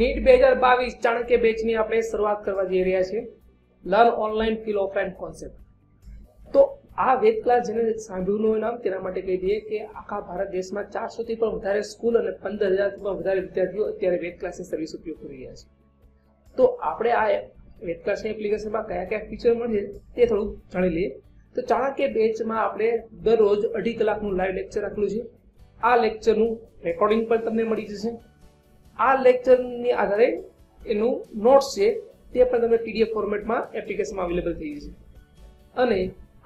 NEET બે હજાર બાવીસ ચાણક્ય બેચની આપણે શરૂઆત કરવા જઈ રહ્યા છીએ learn online feel offline concept તો આ વેદ ક્લાસ જેને સાંભળ્યું હોય નામ તેના માટે કહી દઈએ કે આખા ભારત દેશમાં ચારસોથી પણ વધારે સ્કૂલ અને પંદર હજારથી પણ વધારે વિદ્યાર્થીઓ અત્યારે વેદ ક્લાસની સર્વિસ ઉપયોગ કરી રહ્યા છે તો આપણે આ વેદ ક્લાસની એપ્લિકેશનમાં કયા કયા ફીચર મળે તે થોડું જાણી લઈએ તો ચાણક્ય બેચમાં આપણે દરરોજ અઢી કલાકનું લાઈવ લેક્ચર રાખેલું છે આ લેક્ચરનું રેકોર્ડિંગ પણ તમને મળી જશે આ લેક્ચરની આધારે એનું નોટ્સ છે તે પણ તમને પીડીએફ ફોર્મેટમાં એપ્લિકેશનમાં અવેલેબલ થઈ જશે અને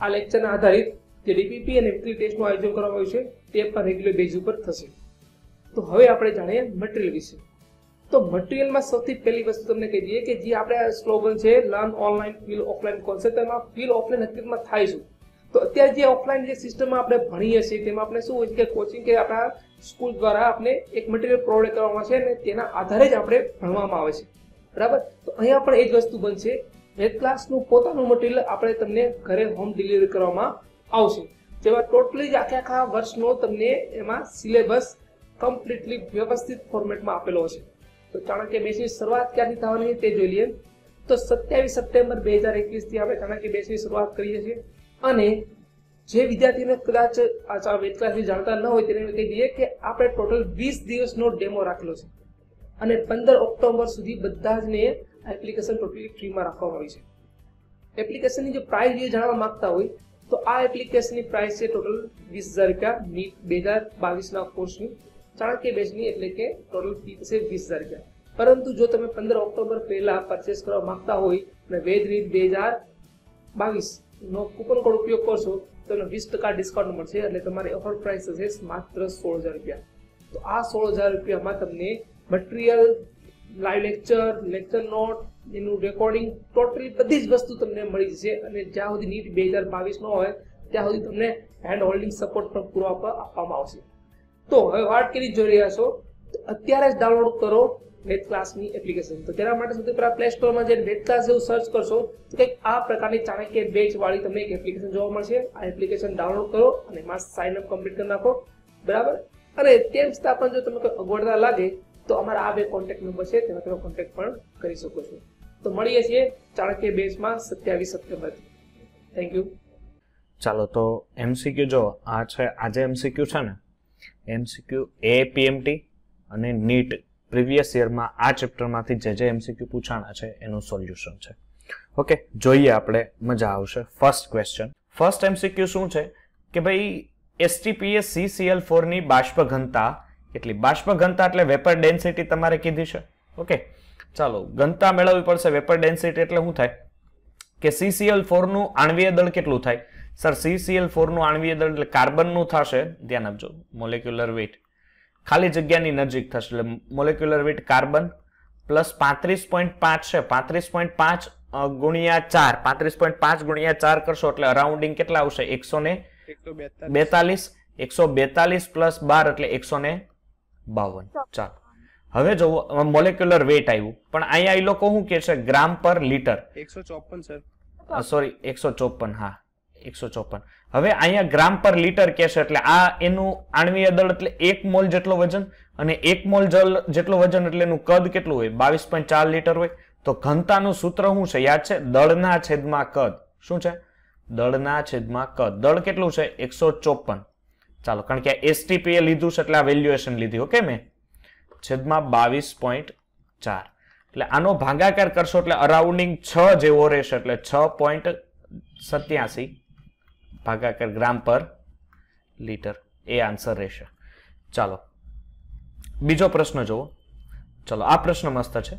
આ લેક્ચરના આધારિત જે ડીપીપી અને વિકલી ટેસ્ટનું આયોજન કરવામાં આવ્યું છે તે પણ રેગ્યુલર બેઝ ઉપર થશે તો હવે આપણે જાણીએ મટીરિયલ વિશે તો મટીરિયલમાં સૌથી પહેલી વસ્તુ તમને કહી દઈએ કે જે આપણે સ્લોગન છે learn online feel offline concept એમાં ફીલ ઓફલાઈન હકીકતમાં થાય છે તો અત્યારે જે ઓફલાઈન જે સિસ્ટમમાં આપણે ભણીએ છીએ તેમાં આપણે શું હોય છે કે કોચિંગ કે આપણા સ્કૂલ દ્વારા આપણે એક મટીરિયલ પ્રોવાઈડ કરવામાં છે અને તેના આધારે જ આપણે ભણવામાં આવે છે બરાબર તો અહીંયા પણ એ જ વસ્તુ બનશે વેદ ક્લાસનું પોતાનું મટીરિયલ આપણે તમને ઘરે હોમ ડિલિવરી કરવામાં આવશે જેમાં ટોટલી જ આખે આખા વર્ષનો તમને એમાં સિલેબસ કમ્પ્લીટલી વ્યવસ્થિત ફોર્મેટમાં આપેલો છે તો ચાણક્ય બેસની શરૂઆત ક્યાંથી થવાની તે જોઈ લઈએ તો સત્યાવીસ સપ્ટેમ્બર બે હજાર એકવીસથી આપણે ચાણક્ય બેસની શરૂઆત કરીએ છીએ અને જે વિદ્યાર્થીને કદાચ આ વેદ ક્લાસની જાણતા ન હોય તેને કહી દઈએ કે આપણે ટોટલ વીસ દિવસનો ડેમો રાખેલો છે અને પંદર ઓક્ટોબર સુધી બધા જને એપ્લિકેશન ટોટલી ફ્રીમાં રાખવામાં આવી છે એપ્લિકેશનની જો પ્રાઇસ જે જાણવા માગતા હોય તો આ એપ્લિકેશનની પ્રાઇસ છે ટોટલ વીસ હજાર રૂપિયા નીટ બે હજાર બાવીસના કોર્સની ચાણક્ય બેચની એટલે કે ટોટલ ફી છે વીસ હજાર રૂપિયા પરંતુ જો તમે પંદર ઓક્ટોબર પહેલાં પરચેસ કરવા માગતા હોય અને વેદ નીટ બે હજાર બાવીસ નો કૂપન કોડ ઉપયોગ કરશો તમને વીસ ટકા ડિસ્કાઉન્ટ મળશે એટલે તમારી ઓફર પ્રાઇસ હશે માત્ર સોળ હજાર રૂપિયા તો આ સોળ હજાર રૂપિયામાં તમને material live lecture lecture note એનું રેકોર્ડિંગ ટોટલી બધી જ વસ્તુ તમને મળી જશે અને જ્યાં સુધી નીટ બે હજાર બાવીસ ન હોય ત્યાં સુધી તમને હેન્ડ હોલ્ડિંગ સપોર્ટ પણ પૂરો આપવામાં આવશે તો હવે વાત કરી જોઈ રહ્યા છો અત્યારે જ ડાઉનલોડ કરો વેદ ક્લાસની એપ્લિકેશન તો તેના માટે સૌથી પહેલા પ્લે સ્ટોરમાં જઈને વેદ ક્લાસ જેવું સર્ચ કરશો તો કંઈક આ પ્રકારની ચાણક્ય બેચવાળી તમને એક એપ્લિકેશન જોવા મળશે આ એપ્લિકેશન ડાઉનલોડ કરો અને એમાં સાઇન અપ કમ્પ્લીટ કરી નાખો બરાબર અને તેમ છતાં પણ જો તમને કોઈ અગવડતા લાગે તો અમારા આ બે કોન્ટેક્ટ નંબર છે તેમાં તમે કોન્ટેક્ટ પણ કરી શકો છો તો મળીએ છીએ ચાણક્ય બેચમાં સત્યાવીસ સપ્ટેમ્બરથી થેન્ક યુ ચાલો તો એમસીક્યુ જો આ છે આજે એમસીક્યુ છે ને એમસીક્યુ એ પીએમટી અને નીટ પ્રીવિયસ યરમાં આ ચેપ્ટરમાંથી જે જે એમસીક્યુ પૂછાણા છે એનું સોલ્યુશન છે ઓકે જોઈએ આપણે મજા આવશે ફર્સ્ટ ક્વેશ્ચન ફર્સ્ટ એમસીક્યુ શું છે કે ભાઈ એસટીપીએસ સીસીએલ ફોરની બાષ્પ ઘનતા કેટલી બાષ્પ ઘનતા એટલે વેપર ડેન્સિટી તમારે કીધી છે ઓકે ચાલો ઘનતા મેળવવી પડશે વેપર ડેન્સિટી એટલે શું થાય કે સીસીએલ ફોરનું આણવીય દળ કેટલું થાય સર સીસીએલ ફોરનું આણવીય દળ એટલે કાર્બનનું થશે ધ્યાન આપજો મોલેક્યુલર વેઇટ ખાલી જગ્યાની નજીક થશે એટલે મોલેક્યુલર વેટ કાર્બન પ્લસ પાંત્રીસ પોઈન્ટ પાંચ છે પાંત્રીસ પોઈન્ટ પાંચ ગુણ્યા ચાર પાંત્રીસ પોઈન્ટ પાંચ ગુણ્યા ચાર કરશો એટલે અરાઉન્ડિંગ કેટલા આવશે એકસો ને બેતાલીસ એકસો બેતાલીસ પ્લસ બાર એટલે એકસો ને બાવન ચાલો હવે જો મોલેક્યુલર વેટ આવ્યું પણ અહીંયા એ લોકો શું કે છે ગ્રામ પર લીટર એકસો ચોપન સર સોરી એકસો ચોપન હા એકસો ચોપન હવે અહીંયા ગ્રામ પર લીટર કહેશે એટલે આ એનું આણવીય દળ એટલે એક મોલ જેટલો વજન અને એક મોલ જલ જેટલું વજન એટલે એનું કદ કેટલું હોય બાવીસ પોઈન્ટ ચાર લીટર હોય તો ઘનતાનું સૂત્ર શું છે યાદ છે દળના છેદમાં કદ શું છે દળના છેદમાં કદ દળ કેટલું છે એકસો ચોપન ચાલો કારણ કે એસટીપી એ લીધું છે એટલે આ વેલ્યુએશન લીધી ઓકે મેં છેદમાં બાવીસ પોઈન્ટ ચાર એટલે આનો ભાગાકાર કરશો એટલે અરાઉન્ડિંગ છ જેવો રહેશે એટલે છ પોઈન્ટ સત્યાસી ભાગાકાર ગ્રામ પર લીટર એ આન્સર રહેશે ચાલો બીજો પ્રશ્ન જુઓ ચલો આ પ્રશ્ન મસ્ત છે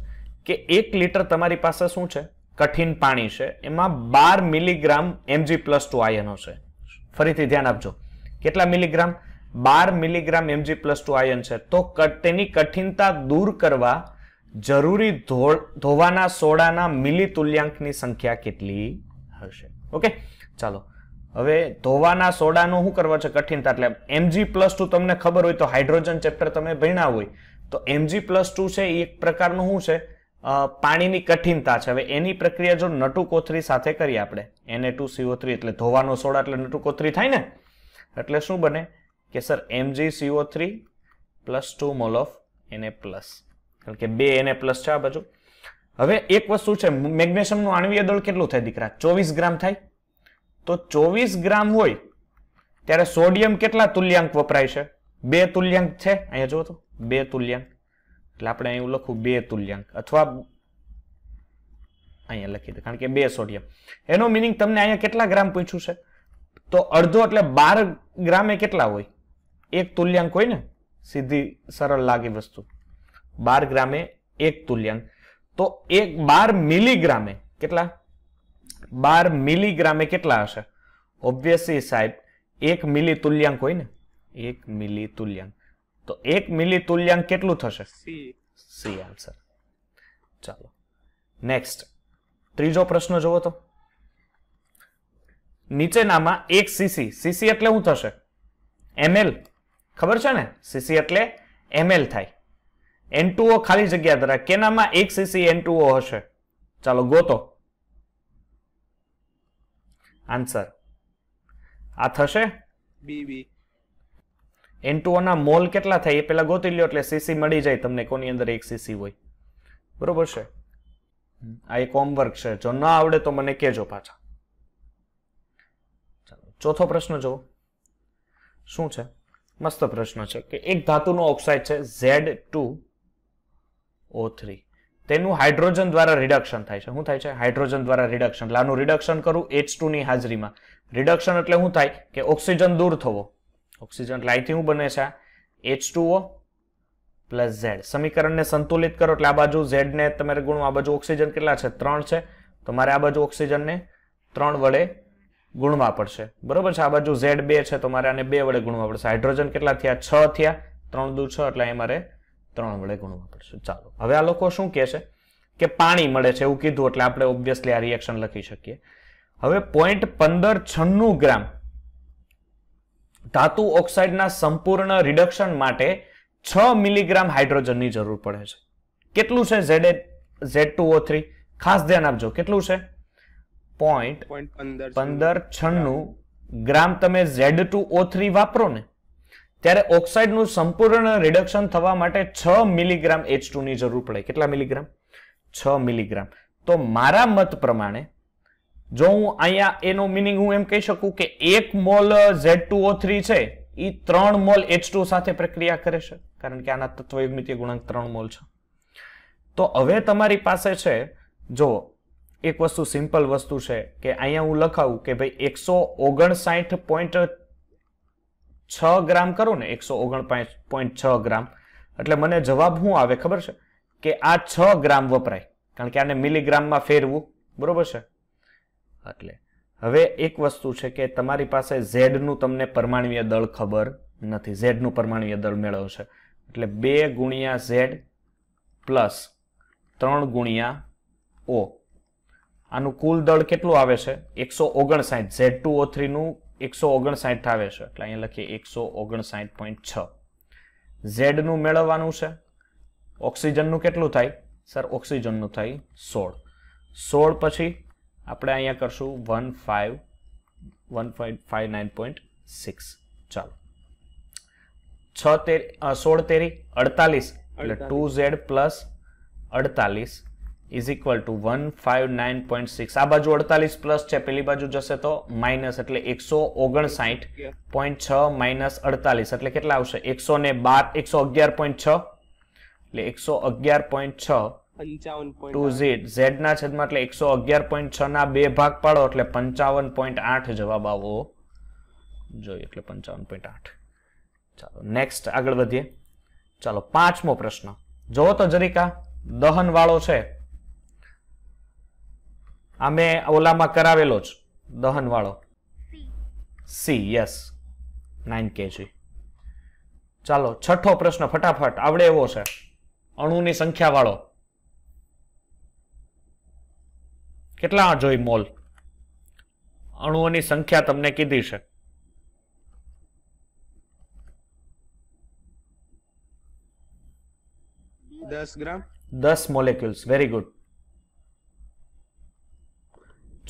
કે એક લીટર તમારી પાસે શું છે કઠિન પાણી છે એમાં બાર મિલીગ્રામ એમજી પ્લસ ટુ આયનો છે ફરીથી ધ્યાન આપજો કેટલા મિલીગ્રામ બાર milligram MG plus two ion છે તો તેની કઠિનતા દૂર કરવા જરૂરી ધોવાના સોડાના મિલી તુલ્યાંકની સંખ્યા કેટલી હશે ઓકે ચાલો હવે ધોવાના સોડાનું શું કરવા છે કઠિનતા એટલે એમજી પ્લસ ટુ તમને ખબર હોય તો હાઇડ્રોજન ચેપ્ટર તમે ભણ્યા હોય તો એમજી પ્લસ ટુ છે એ એક પ્રકારનું શું છે પાણીની કઠિનતા છે હવે એની પ્રક્રિયા જો નટુ કોથરી સાથે કરીએ આપણે એને ટુ સીઓ થ્રી એટલે ધોવાનો સોડા એટલે નટુકોથરી થાય ને એટલે શું બને કે sir MG CO three plus two mole of એને પ્લસ કારણ કે બે એને પ્લસ છે આ બાજુ હવે એક વસ્તુ છે મેગ્નેશિયમનું આણવીય દળ કેટલું થાય દીકરા ચોવીસ ગ્રામ થાય તો ચોવીસ ગ્રામ હોય ત્યારે સોડિયમ કેટલા તુલ્યાંક વપરાય છે બે તુલ્યાંક છે અહીંયા જુઓ તો બે તુલ્યાંક એટલે આપણે અહીં લખું બે તુલ્યાંક અથવા અહીંયા લખી દે કારણ કે બે સોડિયમ એનો મિનિંગ તમને અહીંયા કેટલા ગ્રામ પૂછ્યું છે તો અડધો એટલે બાર ગ્રામે કેટલા હોય એક તુલ્યાંક હોય ને સીધી સરળ લાગી વસ્તુ બાર ગ્રામે એક તુલ્યાંક તો એક બાર મિલીગ્રામે કેટલા બાર મિલીગ્રામે કેટલા હશે ઓબ્વિયસલી સાહેબ એક મિલી તુલ્યાંક હોય ને એક મિલી તુલ્યાંક તો એક મિલી તુલ્યાંક કેટલું થશે સી આન્સર ચાલો નેક્સ્ટ ત્રીજો પ્રશ્ન જુઓ તો નીચેનામાં એક સીસી સીસી એટલે શું થશે એમએલ ખબર છે ને સીસી એટલે એમએલ થાય એન ખાલી જગ્યા ધરા કેનામાં એક સીસી એન હશે ચાલો ગોતો આન્સર આ થશે બી બી એન ના મોલ કેટલા થાય એ પહેલા ગોતી લ્યો એટલે સીસી મળી જાય તમને કોની અંદર એક સીસી હોય બરોબર છે આ એક હોમવર્ક છે જો ન આવડે તો મને કહેજો પાછા ચોથો પ્રશ્ન જુઓ શું છે મસ્ત પ્રશ્ન છે કે એક ધાતુનો ઓક્સાઇડ છે ઝેડ ટુ ઓ થ્રી તેનું હાઇડ્રોજન દ્વારા રિડક્શન થાય છે શું થાય છે હાઇડ્રોજન દ્વારા રિડક્શન એટલે આનું રિડક્શન કરું એચ ટુની હાજરીમાં રિડક્શન એટલે શું થાય કે ઓક્સિજન દૂર થવો ઓક્સિજન એટલે શું બને છે એચ ટુઓ પ્લસ ઝેડ સમીકરણને સંતુલિત કરો એટલે આ બાજુ ઝેડને તમારે ગુણો આ બાજુ ઓક્સિજન કેટલા છે ત્રણ છે તો મારે આ બાજુ ઓક્સિજનને ત્રણ વડે ગુણવા પડશે બરોબર છે આ બાજુ ઝેડ બે છે તો મારે આને બે વડે ગુણવા પડશે હાઇડ્રોજન કેટલા થયા છ થયા ત્રણ દુ છ એટલે અહીં મારે ત્રણ વડે ગુણવા પડશે ચાલો હવે આ લોકો શું કહેશે કે પાણી મળે છે એવું કીધું એટલે આપણે ઓબ્વિયસલી આ રિએક્શન લખી શકીએ હવે પોઈન્ટ પંદર છન્નું ગ્રામ ધાતુ ઓક્સાઇડના સંપૂર્ણ રિડક્શન માટે છ મિલીગ્રામ હાઇડ્રોજનની જરૂર પડે છે કેટલું છે Z Z two O three ખાસ ધ્યાન આપજો કેટલું છે પોઈન્ટ પંદર છન્નું ગ્રામ તમે ઝેડ ટુ ઓ થ્રી વાપરો ને ત્યારે ઓક્સાઇડનું સંપૂર્ણ રિડક્શન થવા માટે છ મિલીગ્રામ એચ ટુની જરૂર પડે કેટલા મિલીગ્રામ છ મિલીગ્રામ તો મારા મત પ્રમાણે જો હું અહીંયા એનો મિનિંગ હું એમ કહી શકું કે એક મોલ ઝેડ ટુ થ્રી છે એ ત્રણ મોલ એચ ટુ સાથે પ્રક્રિયા કરે છે કારણ કે આના તત્વયુગ્મિતીય ગુણાંક ત્રણ મોલ છે તો હવે તમારી પાસે છે જો એક વસ્તુ સિમ્પલ વસ્તુ છે કે અહીંયા હું લખાવું કે ભાઈ એકસો ઓગણસાઠ પોઈન્ટ છ ગ્રામ કરું ને એકસો ઓગણપાસ પોઈન્ટ છ ગ્રામ એટલે મને જવાબ શું આવે ખબર છે કે આ છ ગ્રામ વપરાય કારણ કે આને મિલીગ્રામમાં ફેરવું બરોબર છે એટલે હવે એક વસ્તુ છે કે તમારી પાસે ઝેડનું તમને પરમાણ્વીય દળ ખબર નથી ઝેડનું પરમાણ્વીય દળ મેળવો છે એટલે બે ગુણ્યા ઝેડ પ્લસ ત્રણ ગુણ્યા ઓ આનું કુલ દળ કેટલું આવે છે એકસો ઓગણસાઠ ઝેડ ટુ ઓ થ્રીનું એકસો ઓગણસાઠ આવે છે એટલે અહીંયા લખીએ એકસો ઓગણસાઠ પોઈન્ટ છ ઝેડનું મેળવવાનું છે ઓક્સિજનનું કેટલું થાય સર ઓક્સિજનનું થાય સોળ સોળ પછી આપણે અહીંયા કરશું one five one point five nine point six ચાલો છ તેર સોળ તેરી અડતાલીસ એટલે ટુ ઝેડ પ્લસ અડતાલીસ ઇઝ ઇક્વલ ટુ વન આ બાજુ અડતાલીસ પ્લસ છે પેલી બાજુ જશે તો માઈનસ એટલે એકસો ઓગણસાઠ પોઈન્ટ છ માઇનસ અડતાલીસ એટલે કેટલા આવશે એકસો ને બાર એકસો અગિયાર પોઈન્ટ છ એટલે એકસો અગિયાર પોઈન્ટ છ ટુ ઝીટ ઝેડના છેદમાં એટલે એકસો અગિયાર પોઈન્ટ છના બે ભાગ પાડો એટલે પંચાવન પોઈન્ટ આઠ જવાબ આવો જોઈએ એટલે પંચાવન પોઈન્ટ આઠ ચાલો નેક્સ્ટ આગળ વધીએ ચાલો પાંચમો પ્રશ્ન જુઓ તો જરીકા દહન વાળો છે આ મેં ઓલામાં કરાવેલો જ દહનવાળો સી યસ નાઇન કેજી ચાલો છઠ્ઠો પ્રશ્ન ફટાફટ આવડે એવો છે અણુની સંખ્યાવાળો કેટલા જોઈ મોલ અણુઓની સંખ્યા તમને કીધી છે દસ ગ્રામ દસ મોલેક્યુલ્સ વેરી ગુડ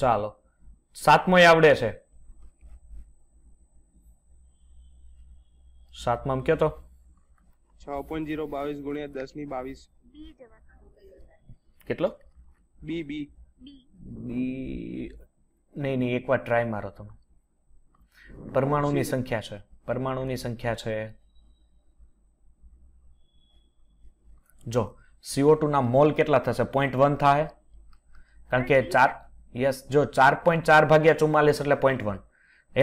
ચાલો સાતમો આવડે છે સાતમા સાતમાં તો છ પોઈન્ટ જીરો બાવીસ ગુણ્યા દસ ની બાવીસ કેટલો બી બી બી નહીં નહીં એકવાર ટ્રાય મારો તમે પરમાણુની સંખ્યા છે પરમાણુની સંખ્યા છે જો સીઓ ટુ ના મોલ કેટલા થશે પોઈન્ટ વન થાય કારણ કે ચાર યસ જો ચાર પોઈન્ટ ચાર ભાગ્યા ચુમ્માલીસ એટલે પોઈન્ટ વન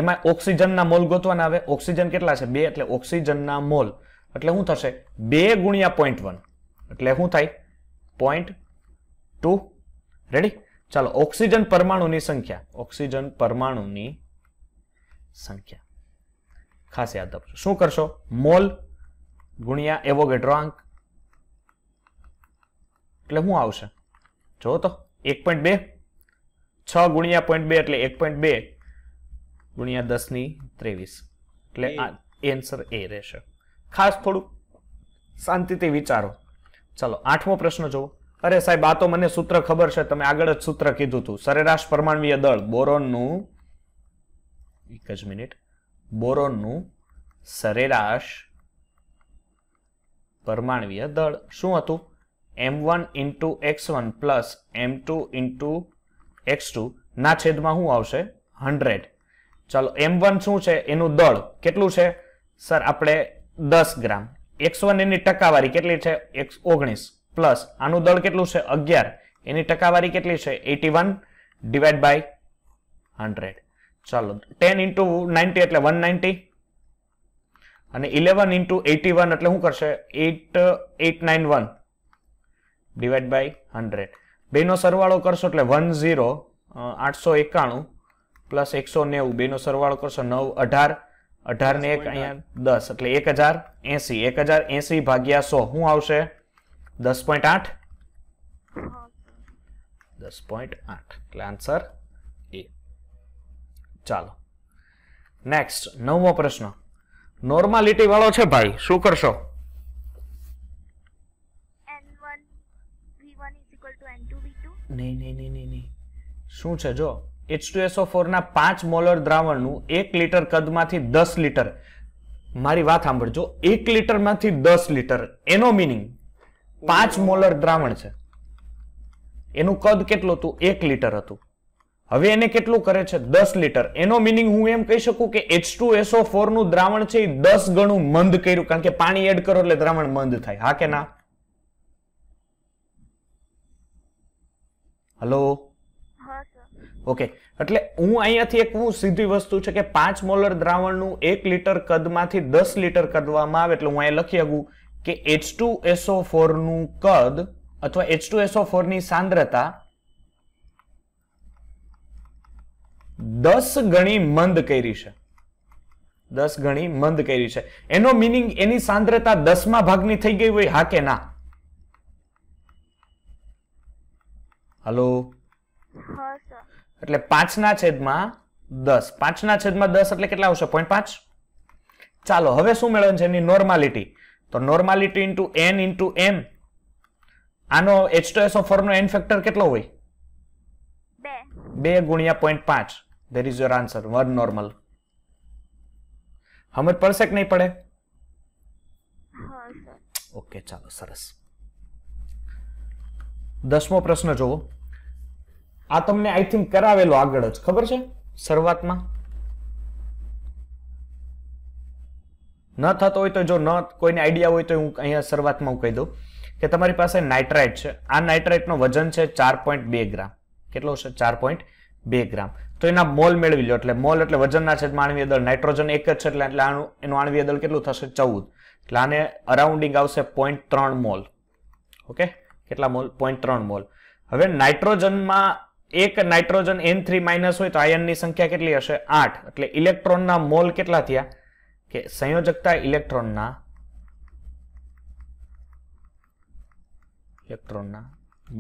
એમાં ઓક્સિજનના મોલ ગોતવાના આવે ઓક્સિજન કેટલા છે બે એટલે ઓક્સિજનના મોલ એટલે શું થશે બે ગુણ્યા પોઈન્ટ વન એટલે શું થાય પોઈન્ટ ટુ રેડી ચાલો ઓક્સિજન પરમાણુની સંખ્યા ઓક્સિજન પરમાણુની સંખ્યા ખાસ યાદ આપજો શું કરશો મોલ ગુણ્યા એવોગેડ્રો આંક એટલે શું આવશે જો તો એક પોઈન્ટ બે છ ગુણ્યા પોઈન્ટ બે એટલે એક પોઈન્ટ બે ગુણ્યા દસની ત્રેવીસ એટલે આ એન્સર એ રહેશે ખાસ થોડું શાંતિથી વિચારો ચલો આઠમો પ્રશ્ન જુઓ અરે સાહેબ આ તો મને સૂત્ર ખબર છે તમે આગળ જ સૂત્ર કીધું હતું સરેરાશ પરમાણવીય દળ બોરોનનું એક જ મિનિટ બોરોનનું સરેરાશ પરમાણવીય દળ શું હતું M one into X one plus M two into X two ના છેદમાં શું આવશે હંડ્રેડ ચાલો એમ વન શું છે એનું દળ કેટલું છે સર આપણે દસ ગ્રામ એક્સ વન એની ટકાવારી કેટલી છે એક્સ ઓગણીસ પ્લસ આનું દળ કેટલું છે અગિયાર એની ટકાવારી કેટલી છે eighty one divide by hundred ચાલો ટેન ઇન્ટુ નાઇન્ટી એટલે વન નાઇન્ટી અને ઇલેવન ઇન્ટુ એટી વન એટલે શું કરશે eight eight nine one divide by hundred બેનો સરવાળો કરશો એટલે વન ઝીરો આઠસો એકાણું પ્લસ એકસો નેવું બેનો સરવાળો કરશો નવ અઢાર અઢાર ને એક અહીંયા દસ એટલે એક હજાર એસી એક હજાર એસી ભાગ્યા સો શું આવશે દસ પોઈન્ટ આઠ દસ પોઈન્ટ આઠ એટલે આન્સર એ ચાલો નેક્સ્ટ નવમો પ્રશ્ન નોર્માલિટી વાળો છે ભાઈ શું કરશો નહીં નહીં નહીં નહીં નહીં શું છે જો એચ ટુ એસઓ ફોરના પાંચ મોલર દ્રાવણનું એક લીટર કદમાંથી દસ લીટર મારી વાત સાંભળજો એક લીટરમાંથી દસ લીટર એનો મિનિંગ પાંચ મોલર દ્રાવણ છે એનું કદ કેટલું હતું એક લીટર હતું હવે એને કેટલું કરે છે દસ લીટર એનો મિનિંગ હું એમ કહી શકું કે એચ ટુ એસો ફોરનું દ્રાવણ છે એ દસ ગણું મંદ કર્યું કારણ કે પાણી એડ કરો એટલે દ્રાવણ મંદ થાય હા કે ના હલો ઓકે એટલે હું અહીંયાથી એક હું સીધી વસ્તુ છે કે પાંચ મોલર દ્રાવણનું એક લીટર કદમાંથી દસ લીટર કદવામાં આવે એટલે હું અહીંયા લખી શકું કે એચ ટુ એસઓ ફોરનું કદ અથવા એચ ટુ એસઓ ફોરની સાંદ્રતા દસ ગણી મંદ કરી છે દસ ગણી મંદ કરી છે એનો મિનિંગ એની સાંદ્રતા દસમા ભાગની થઈ ગઈ હોય હા કે ના હલો એટલે પાંચના છેદમાં દસ પાંચના છેદમાં દસ એટલે કેટલા આવશે પોઈન્ટ પાંચ ચાલો હવે શું મેળવે છે એની નોર્માલિટી તો normality into N into M આનો એચ ટુ ઓફ ફોરનો એન ફેક્ટર કેટલો હોય બે ગુણ્યા પોઈન્ટ પાંચ there is your answer one normal હમ પડશે કે નહીં પડે ઓકે ચાલો સરસ દસમો પ્રશ્ન જોવો આ તમને આઈ થિંક કરાવેલો આગળ જ ખબર છે શરૂઆતમાં ન થતો હોય તો જો ન કોઈને આઈડિયા હોય તો હું અહીંયા શરૂઆતમાં હું કહી દઉં કે તમારી પાસે નાઇટ્રાઇટ છે આ નાઇટ્રાઇટનો વજન છે ચાર પોઈન્ટ બે ગ્રામ કેટલો છે ચાર પોઈન્ટ બે ગ્રામ તો એના મોલ મેળવી લો એટલે મોલ એટલે વજનના છેદમાં આણવીય દળ નાઇટ્રોજન એક જ છે એટલે એટલે આનું એનું આણવીય દળ કેટલું થશે ચૌદ એટલે આને અરાઉન્ડિંગ આવશે પોઈન્ટ ત્રણ મોલ ઓકે કેટલા મોલ પોઈન્ટ ત્રણ મોલ હવે નાઇટ્રોજનમાં એક નાઇટ્રોજન એન થ્રી માઇનસ હોય તો આયનની સંખ્યા કેટલી હશે આઠ એટલે ઇલેક્ટ્રોનના મોલ કેટલા થયા કે સંયોજકતા ઇલેક્ટ્રોનના ઇલેક્ટ્રોનના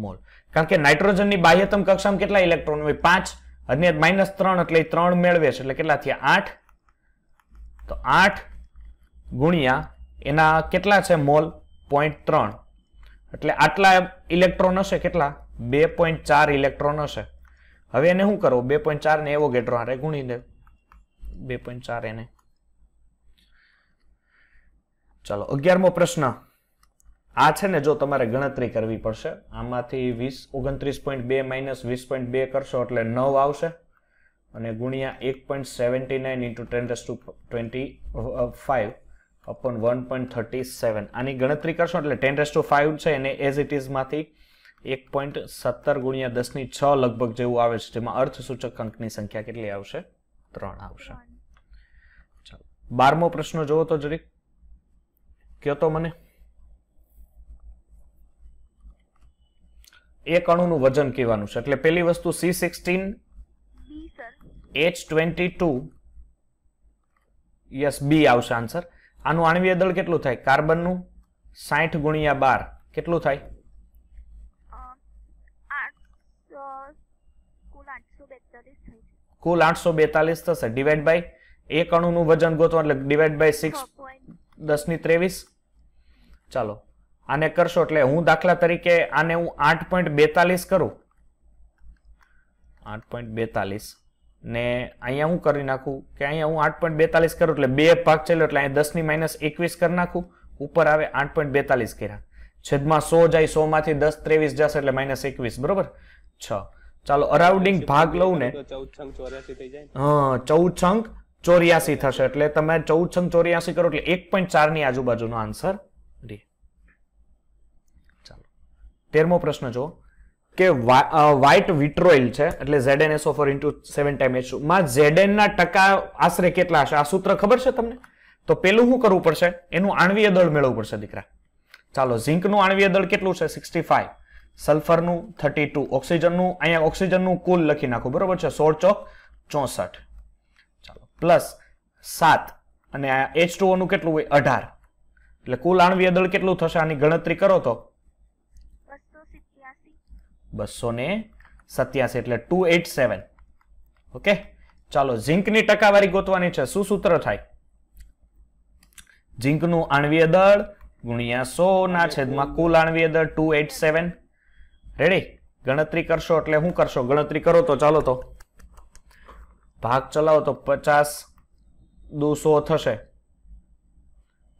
મોલ કારણ કે નાઇટ્રોજનની બાહ્યતમ કક્ષામાં કેટલા ઇલેક્ટ્રોન હોય પાંચ અને માઇનસ ત્રણ એટલે ત્રણ મેળવે છે એટલે કેટલા થયા આઠ તો આઠ ગુણ્યા એના કેટલા છે મોલ પોઈન્ટ ત્રણ એટલે આટલા ઇલેક્ટ્રોન હશે કેટલા બે પોઈન્ટ ચાર ઇલેક્ટ્રોન હશે હવે એને શું કરો બે પોઈન્ટ ચારને એવો ગેટ્રો હારે ગુણી દે બે પોઈન્ટ ચાર એને ચાલો અગિયારમો પ્રશ્ન આ છે ને જો તમારે ગણતરી કરવી પડશે આમાંથી વીસ ઓગણત્રીસ પોઈન્ટ બે માઇનસ વીસ પોઈન્ટ બે કરશો એટલે નવ આવશે અને ગુણ્યા એક point seventy nine into ten two twenty five upon one point thirty seven આની ગણતરી કરશો એટલે ટેન રેસ ટુ ફાઇવ છે એને એઝ ઇટ ઇઝમાંથી એક પોઈન્ટ સત્તર ગુણ્યા દસની છ લગભગ જેવું આવે છે જેમાં અર્થસૂચક અંકની સંખ્યા કેટલી આવશે ત્રણ આવશે ચાલો બારમો પ્રશ્ન જોવો તો જરીક કયો તો મને એક અણુનું વજન કહેવાનું છે એટલે પહેલી વસ્તુ C sixteen H twenty two yes B આવશે આન્સર આનું આણવીય દળ કેટલું થાય કાર્બનનું સાઠ ગુણ્યા બાર કેટલું થાય કુલ આઠસો બેતાલીસ થશે ડિવાઈડ બાય એક અણુનું વજન ગોતવા એટલે ડિવાઈડ બાય સિક્સ દસની ત્રેવીસ ચાલો આને કરશો એટલે હું દાખલા તરીકે આને હું આઠ પોઈન્ટ બેતાલીસ કરું આઠ પોઈન્ટ બેતાલીસ ને અહીંયા હું કરી નાખું કે અહીંયા હું આઠ પોઈન્ટ બેતાલીસ કરું એટલે બે ભાગ ચેલો એટલે અહીંયા દસની માઇનસ એકવીસ કરી નાખું ઉપર આવે આઠ પોઈન્ટ બેતાલીસ કર્યા છેદમાં સો જાય સોમાંથી દસ ત્રેવીસ જશે એટલે માઇનસ એકવીસ બરોબર છ ચાલો અરાઉન્ડિંગ ભાગ લઉં ને હા ચૌદ છંક ચોર્યાસી થશે એટલે તમે ચૌદ છંક ચોર્યાસી કરો એટલે એક પોઈન્ટ ચારની આજુબાજુનો આન્સર રે ચાલો તેરમો પ્રશ્ન જુઓ કે વ્હાઇટ વિટ્રોઇલ છે એટલે ZN SO four into seven time H માં ઝેડએનના ટકા આશરે કેટલા હશે આ સૂત્ર ખબર છે તમને તો પેલું શું કરવું પડશે એનું આણવીય દળ મેળવવું પડશે દીકરા ચાલો ઝીંકનું આણવીય દળ કેટલું છે સિક્સટી ફાઈવ સલ્ફરનું થર્ટી ટુ ઓક્સિજનનું અહીંયા ઓક્સિજનનું કુલ લખી નાખું બરોબર છે સોળ ચોક ચોસઠ ચાલો પ્લસ સાત અને એચ ટુઓનું કેટલું હોય અઢાર એટલે કુલ આણવીય દળ કેટલું થશે આની ગણતરી કરો તો બસો ને સત્યાસી એટલે ટુ એટ સેવન ઓકે ચાલો ઝીંકની ટકાવારી ગોતવાની છે શું સૂત્ર થાય ઝીંકનું આણવીય દળ ગુણ્યા સો ના છેદમાં કુલ આણવીય દળ ટુ એટ સેવન રેડી ગણતરી કરશો એટલે શું કરશો ગણતરી કરો તો ચાલો તો ભાગ ચલાવો તો પચાસ દોસો થશે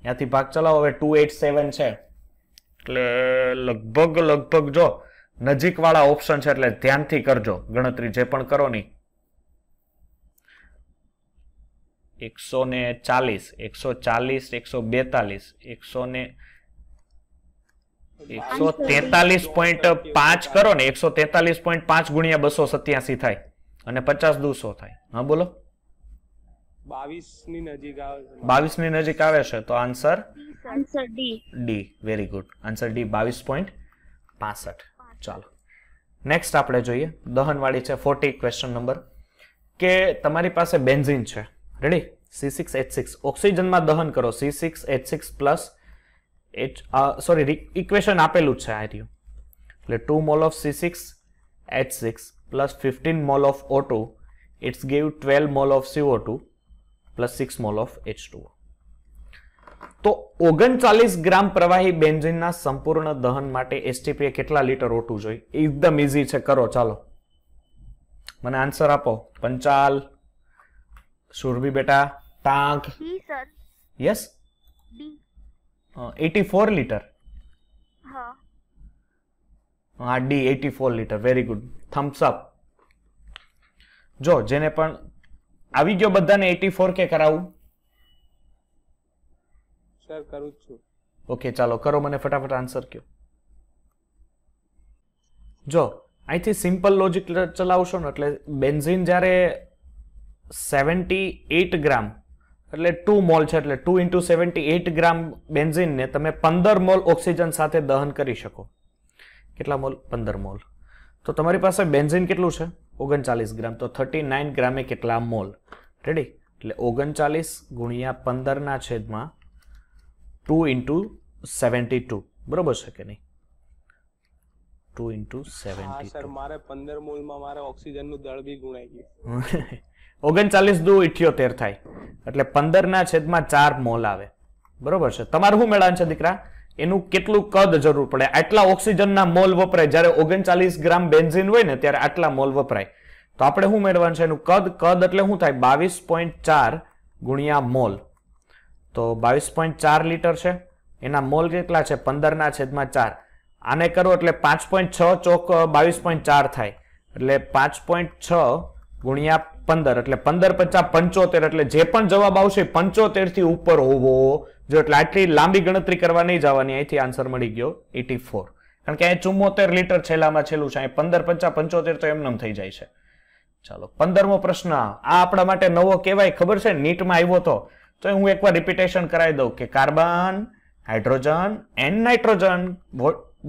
ત્યાંથી ભાગ ચલાવો હવે ટુ એટ સેવન છે એટલે લગભગ લગભગ જો નજીકવાળા ઓપ્શન છે એટલે ધ્યાનથી કરજો ગણતરી જે પણ કરો ની એકસો ને ચાલીસ એકસો ચાલીસ એકસો બેતાલીસ એકસો ને એકસો તેતાલીસ પોઈન્ટ પાંચ કરો ને એકસો તેતાલીસ પોઈન્ટ પાંચ ગુણ્યા બસો સત્યાસી થાય અને પચાસ દુસો થાય હા બોલો બાવીસ ની નજીક આવે છે તો answer answer D D very good answer D બાવીસ પોઈન્ટ પાસઠ ચાલો નેક્સ્ટ આપણે જોઈએ દહન વાળી છે 40 ક્વેશ્ચન નંબર કે તમારી પાસે બેન્ઝીન છે રેડી C6H6 ઓક્સિજનમાં દહન કરો C6H6 + H सॉरी इक्वेशन આપેલું જ છે આ રહ્યું એટલે 2 mole of C6 H6 + 15 mole of O2 it's give 12 mole of CO2 + 6 mole of H2 તો ઓગણચાલીસ ગ્રામ પ્રવાહી બેન્ઝિનના સંપૂર્ણ દહન માટે એસટીપીએ કેટલા લીટર ઓટવું જોઈએ એકદમ ઇઝી છે કરો ચાલો મને આન્સર આપો પંચાલ સુરભી બેટા Tank yes eighty four litre હા D eighty four litre very good thumbs up જો જેને પણ આવી ગયો બધાને એટી ફોર કે કરાવું સર કરું છું ઓકે ચાલો કરો મને ફટાફટ આન્સર કયો જો અહીંથી સિમ્પલ લોજિક ચલાવશો ને એટલે બેન્ઝિન જ્યારે સેવન્ટી એટ ગ્રામ એટલે ટુ મોલ છે એટલે two into seventy eight gram બેન્ઝિનને તમે પંદર મોલ ઓક્સિજન સાથે દહન કરી શકો કેટલા મોલ પંદર મોલ તો તમારી પાસે બેન્ઝિન કેટલું છે ઓગણચાલીસ ગ્રામ તો થર્ટી નાઇન ગ્રામે કેટલા મોલ રેડી એટલે ઓગણચાલીસ ગુણ્યા પંદરના છેદમાં ટુ ઇન્ટુ સેવન્ટી ટુ બરોબર છે કે નહીં ટુ ઇન્ટુ સેવન્ટી સર મારે પંદર મોલમાં મારે ઓક્સિજનનું દળ બી ગુણાઈ ગયું ઓગણચાલીસ દુ ઇઠ્યોતેર થાય એટલે પંદરના છેદમાં ચાર મોલ આવે બરોબર છે તમારું શું મેળાન છે દીકરા એનું કેટલું કદ જરૂર પડે આટલા ઓક્સિજનના મોલ વપરાય જ્યારે ઓગણચાલીસ ગ્રામ બેન્ઝિન હોય ને ત્યારે આટલા મોલ વપરાય તો આપણે શું મેળવવાનું છે એનું કદ કદ એટલે શું થાય બાવીસ પોઈન્ટ ચાર ગુણ્યા મોલ તો બાવીસ પોઈન્ટ ચાર લીટર છે એના મોલ કેટલા છે પંદરના છેદમાં ચાર આને કરો એટલે પાંચ પોઈન્ટ છ ચોક બાવીસ પોઈન્ટ ચાર થાય એટલે પાંચ પોઈન્ટ છ ગુણ્યા પંદર એટલે પંદર પચાસ પંચોતેર એટલે જે પણ જવાબ આવશે પંચોતેરથી ઉપર હોવો જો એટલે આટલી લાંબી ગણતરી કરવા નહીં જવાની અહીંથી આન્સર મળી ગયો એટી ફોર કારણ કે અહીં ચુમ્મોતેર લીટર છેલ્લામાં છેલ્લું છે અહીં પંદર પચાસ પંચોતેર તો એમનેમ થઈ જાય છે ચાલો પંદરમો પ્રશ્ન આ આપણા માટે નવો કહેવાય ખબર છે નીટમાં આવ્યો તો તો હું એકવાર રિપીટેશન કરાવી દઉં કે carbon hydrogen and nitrogen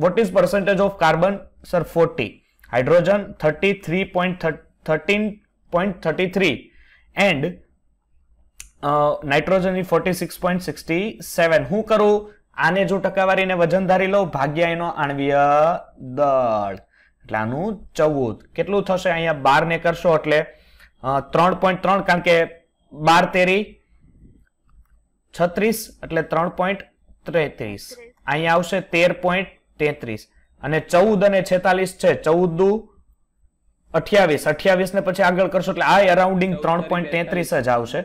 what is percentage of carbon sir forty hydrogen thirty three point thirteen point thirty three and nitrogen forty six point sixty seven હું કરું આને જો ટકાવારીને વજન ધારી લઉં ભાગ્યા એનો આણવીય દળ એટલે આનું ચૌદ કેટલું થશે અહીંયા બાર ને કરશો એટલે ત્રણ પોઈન્ટ ત્રણ કારણ કે બાર તેરી છત્રીસ એટલે ત્રણ પોઈન્ટ ત્રેત્રીસ અહીંયા આવશે તેર પોઈન્ટ તેત્રીસ અને ચૌદ અને છેતાલીસ છે ચૌદ દુ અઠ્યાવીસ અઠ્યાવીસ ને પછી આગળ કરશો એટલે આ અરાઉન્ડિંગ ત્રણ પોઈન્ટ તેત્રીસ જ આવશે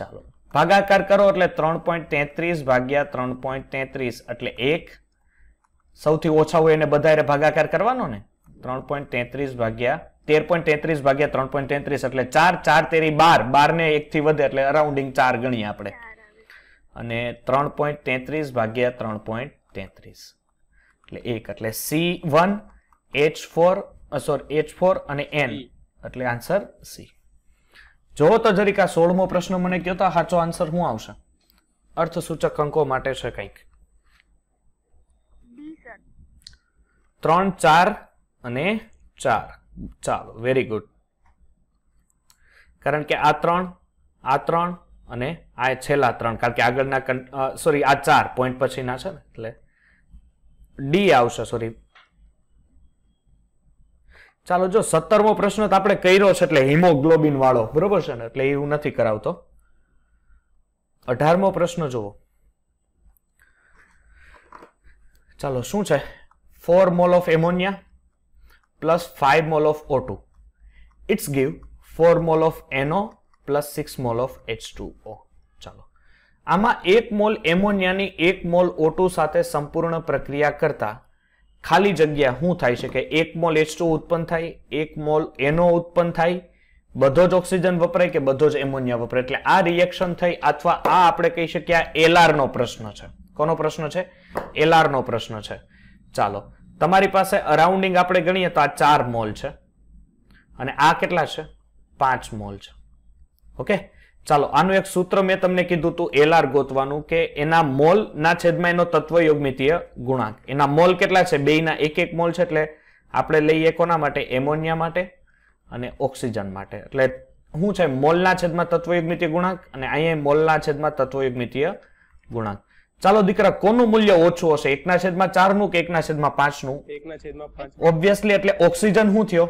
ચાલો ભાગાકાર કરો એટલે ત્રણ પોઈન્ટ તેત્રીસ ભાગ્યા ત્રણ પોઈન્ટ તેત્રીસ એટલે એક સૌથી ઓછા હોય એને વધારે ભાગાકાર કરવાનો ને ત્રણ પોઈન્ટ તેત્રીસ ભાગ્યા તેર પોઈન્ટ તેત્રીસ ભાગ્યા ત્રણ પોઈન્ટ તેત્રીસ એટલે ચાર ચાર તેરી બાર બારને એકથી વધે એટલે અરાઉન્ડિંગ ચાર ગણીએ આપણે અને ત્રણ પોઈન્ટ તેત્રીસ ભાગ્યા ત્રણ પોઈન્ટ તેત્રીસ એટલે એક એટલે C one H four sorry H four અને એન એટલે આન્સર સી જો તો જરીક આ સોળમો પ્રશ્ન મને કયો તો સાચો આન્સર શું આવશે અર્થસૂચક અંકો માટે છે કંઈક ત્રણ ચાર અને ચાર ચાલો વેરી ગુડ કારણ કે આ ત્રણ આ ત્રણ અને આ છેલ્લા ત્રણ કારણ કે આગળના સોરી આ ચાર પોઈન્ટ પછીના છે ને એટલે ડી આવશે સોરી ચાલો જો સત્તરમો પ્રશ્ન તો આપણે કર્યો છે એટલે હિમોગ્લોબિન વાળો બરોબર છે ને એટલે એ હું નથી કરાવતો અઢારમો પ્રશ્ન જુઓ ચાલો શું છે four mole of ammonia plus 5 mole of O2. It's give 4 mole of NO plus 6 mole of H2O. ચાલો આમાં એક મોલ એમોનિયાની એક મોલ O2 સાથે સંપૂર્ણ પ્રક્રિયા કરતા ખાલી જગ્યા શું થાય છે કે એક મોલ H2 ઉત્પન્ન થાય એક મોલ NO ઉત્પન્ન થાય બધો જ ઓક્સિજન વપરાય કે બધો જ એમોનિયા વપરાય એટલે આ રિએક્શન થઈ અથવા આ આપણે કહી શકીએ આ એલઆરનો પ્રશ્ન છે કોનો પ્રશ્ન છે એલઆરનો પ્રશ્ન છે ચાલો તમારી પાસે અરાઉન્ડિંગ આપણે ગણીએ તો આ ચાર મોલ છે અને આ કેટલા છે પાંચ મોલ છે ઓકે ચાલો આનું એક સૂત્ર મેં તમને કીધું હતું એલઆર ગોતવાનું કે એના મોલના છેદમાં એનો તત્વયોગમિતીય ગુણાંક એના મોલ કેટલા છે બેયના એક એક મોલ છે એટલે આપણે લઈએ કોના માટે એમોનિયા માટે અને ઓક્સિજન માટે એટલે શું છે મોલના છેદમાં તત્વયુગમિતીય ગુણાંક અને અહીંયા મોલના છેદમાં તત્વયુગમિતીય ગુણાંક ચાલો દીકરા કોનું મૂલ્ય ઓછું હશે એકના છેદમાં ચાર નું કે એકના છેદમાં પાંચ નું એકના છેદમાં ઓબ્વિયસલી એટલે ઓક્સિજન શું થયો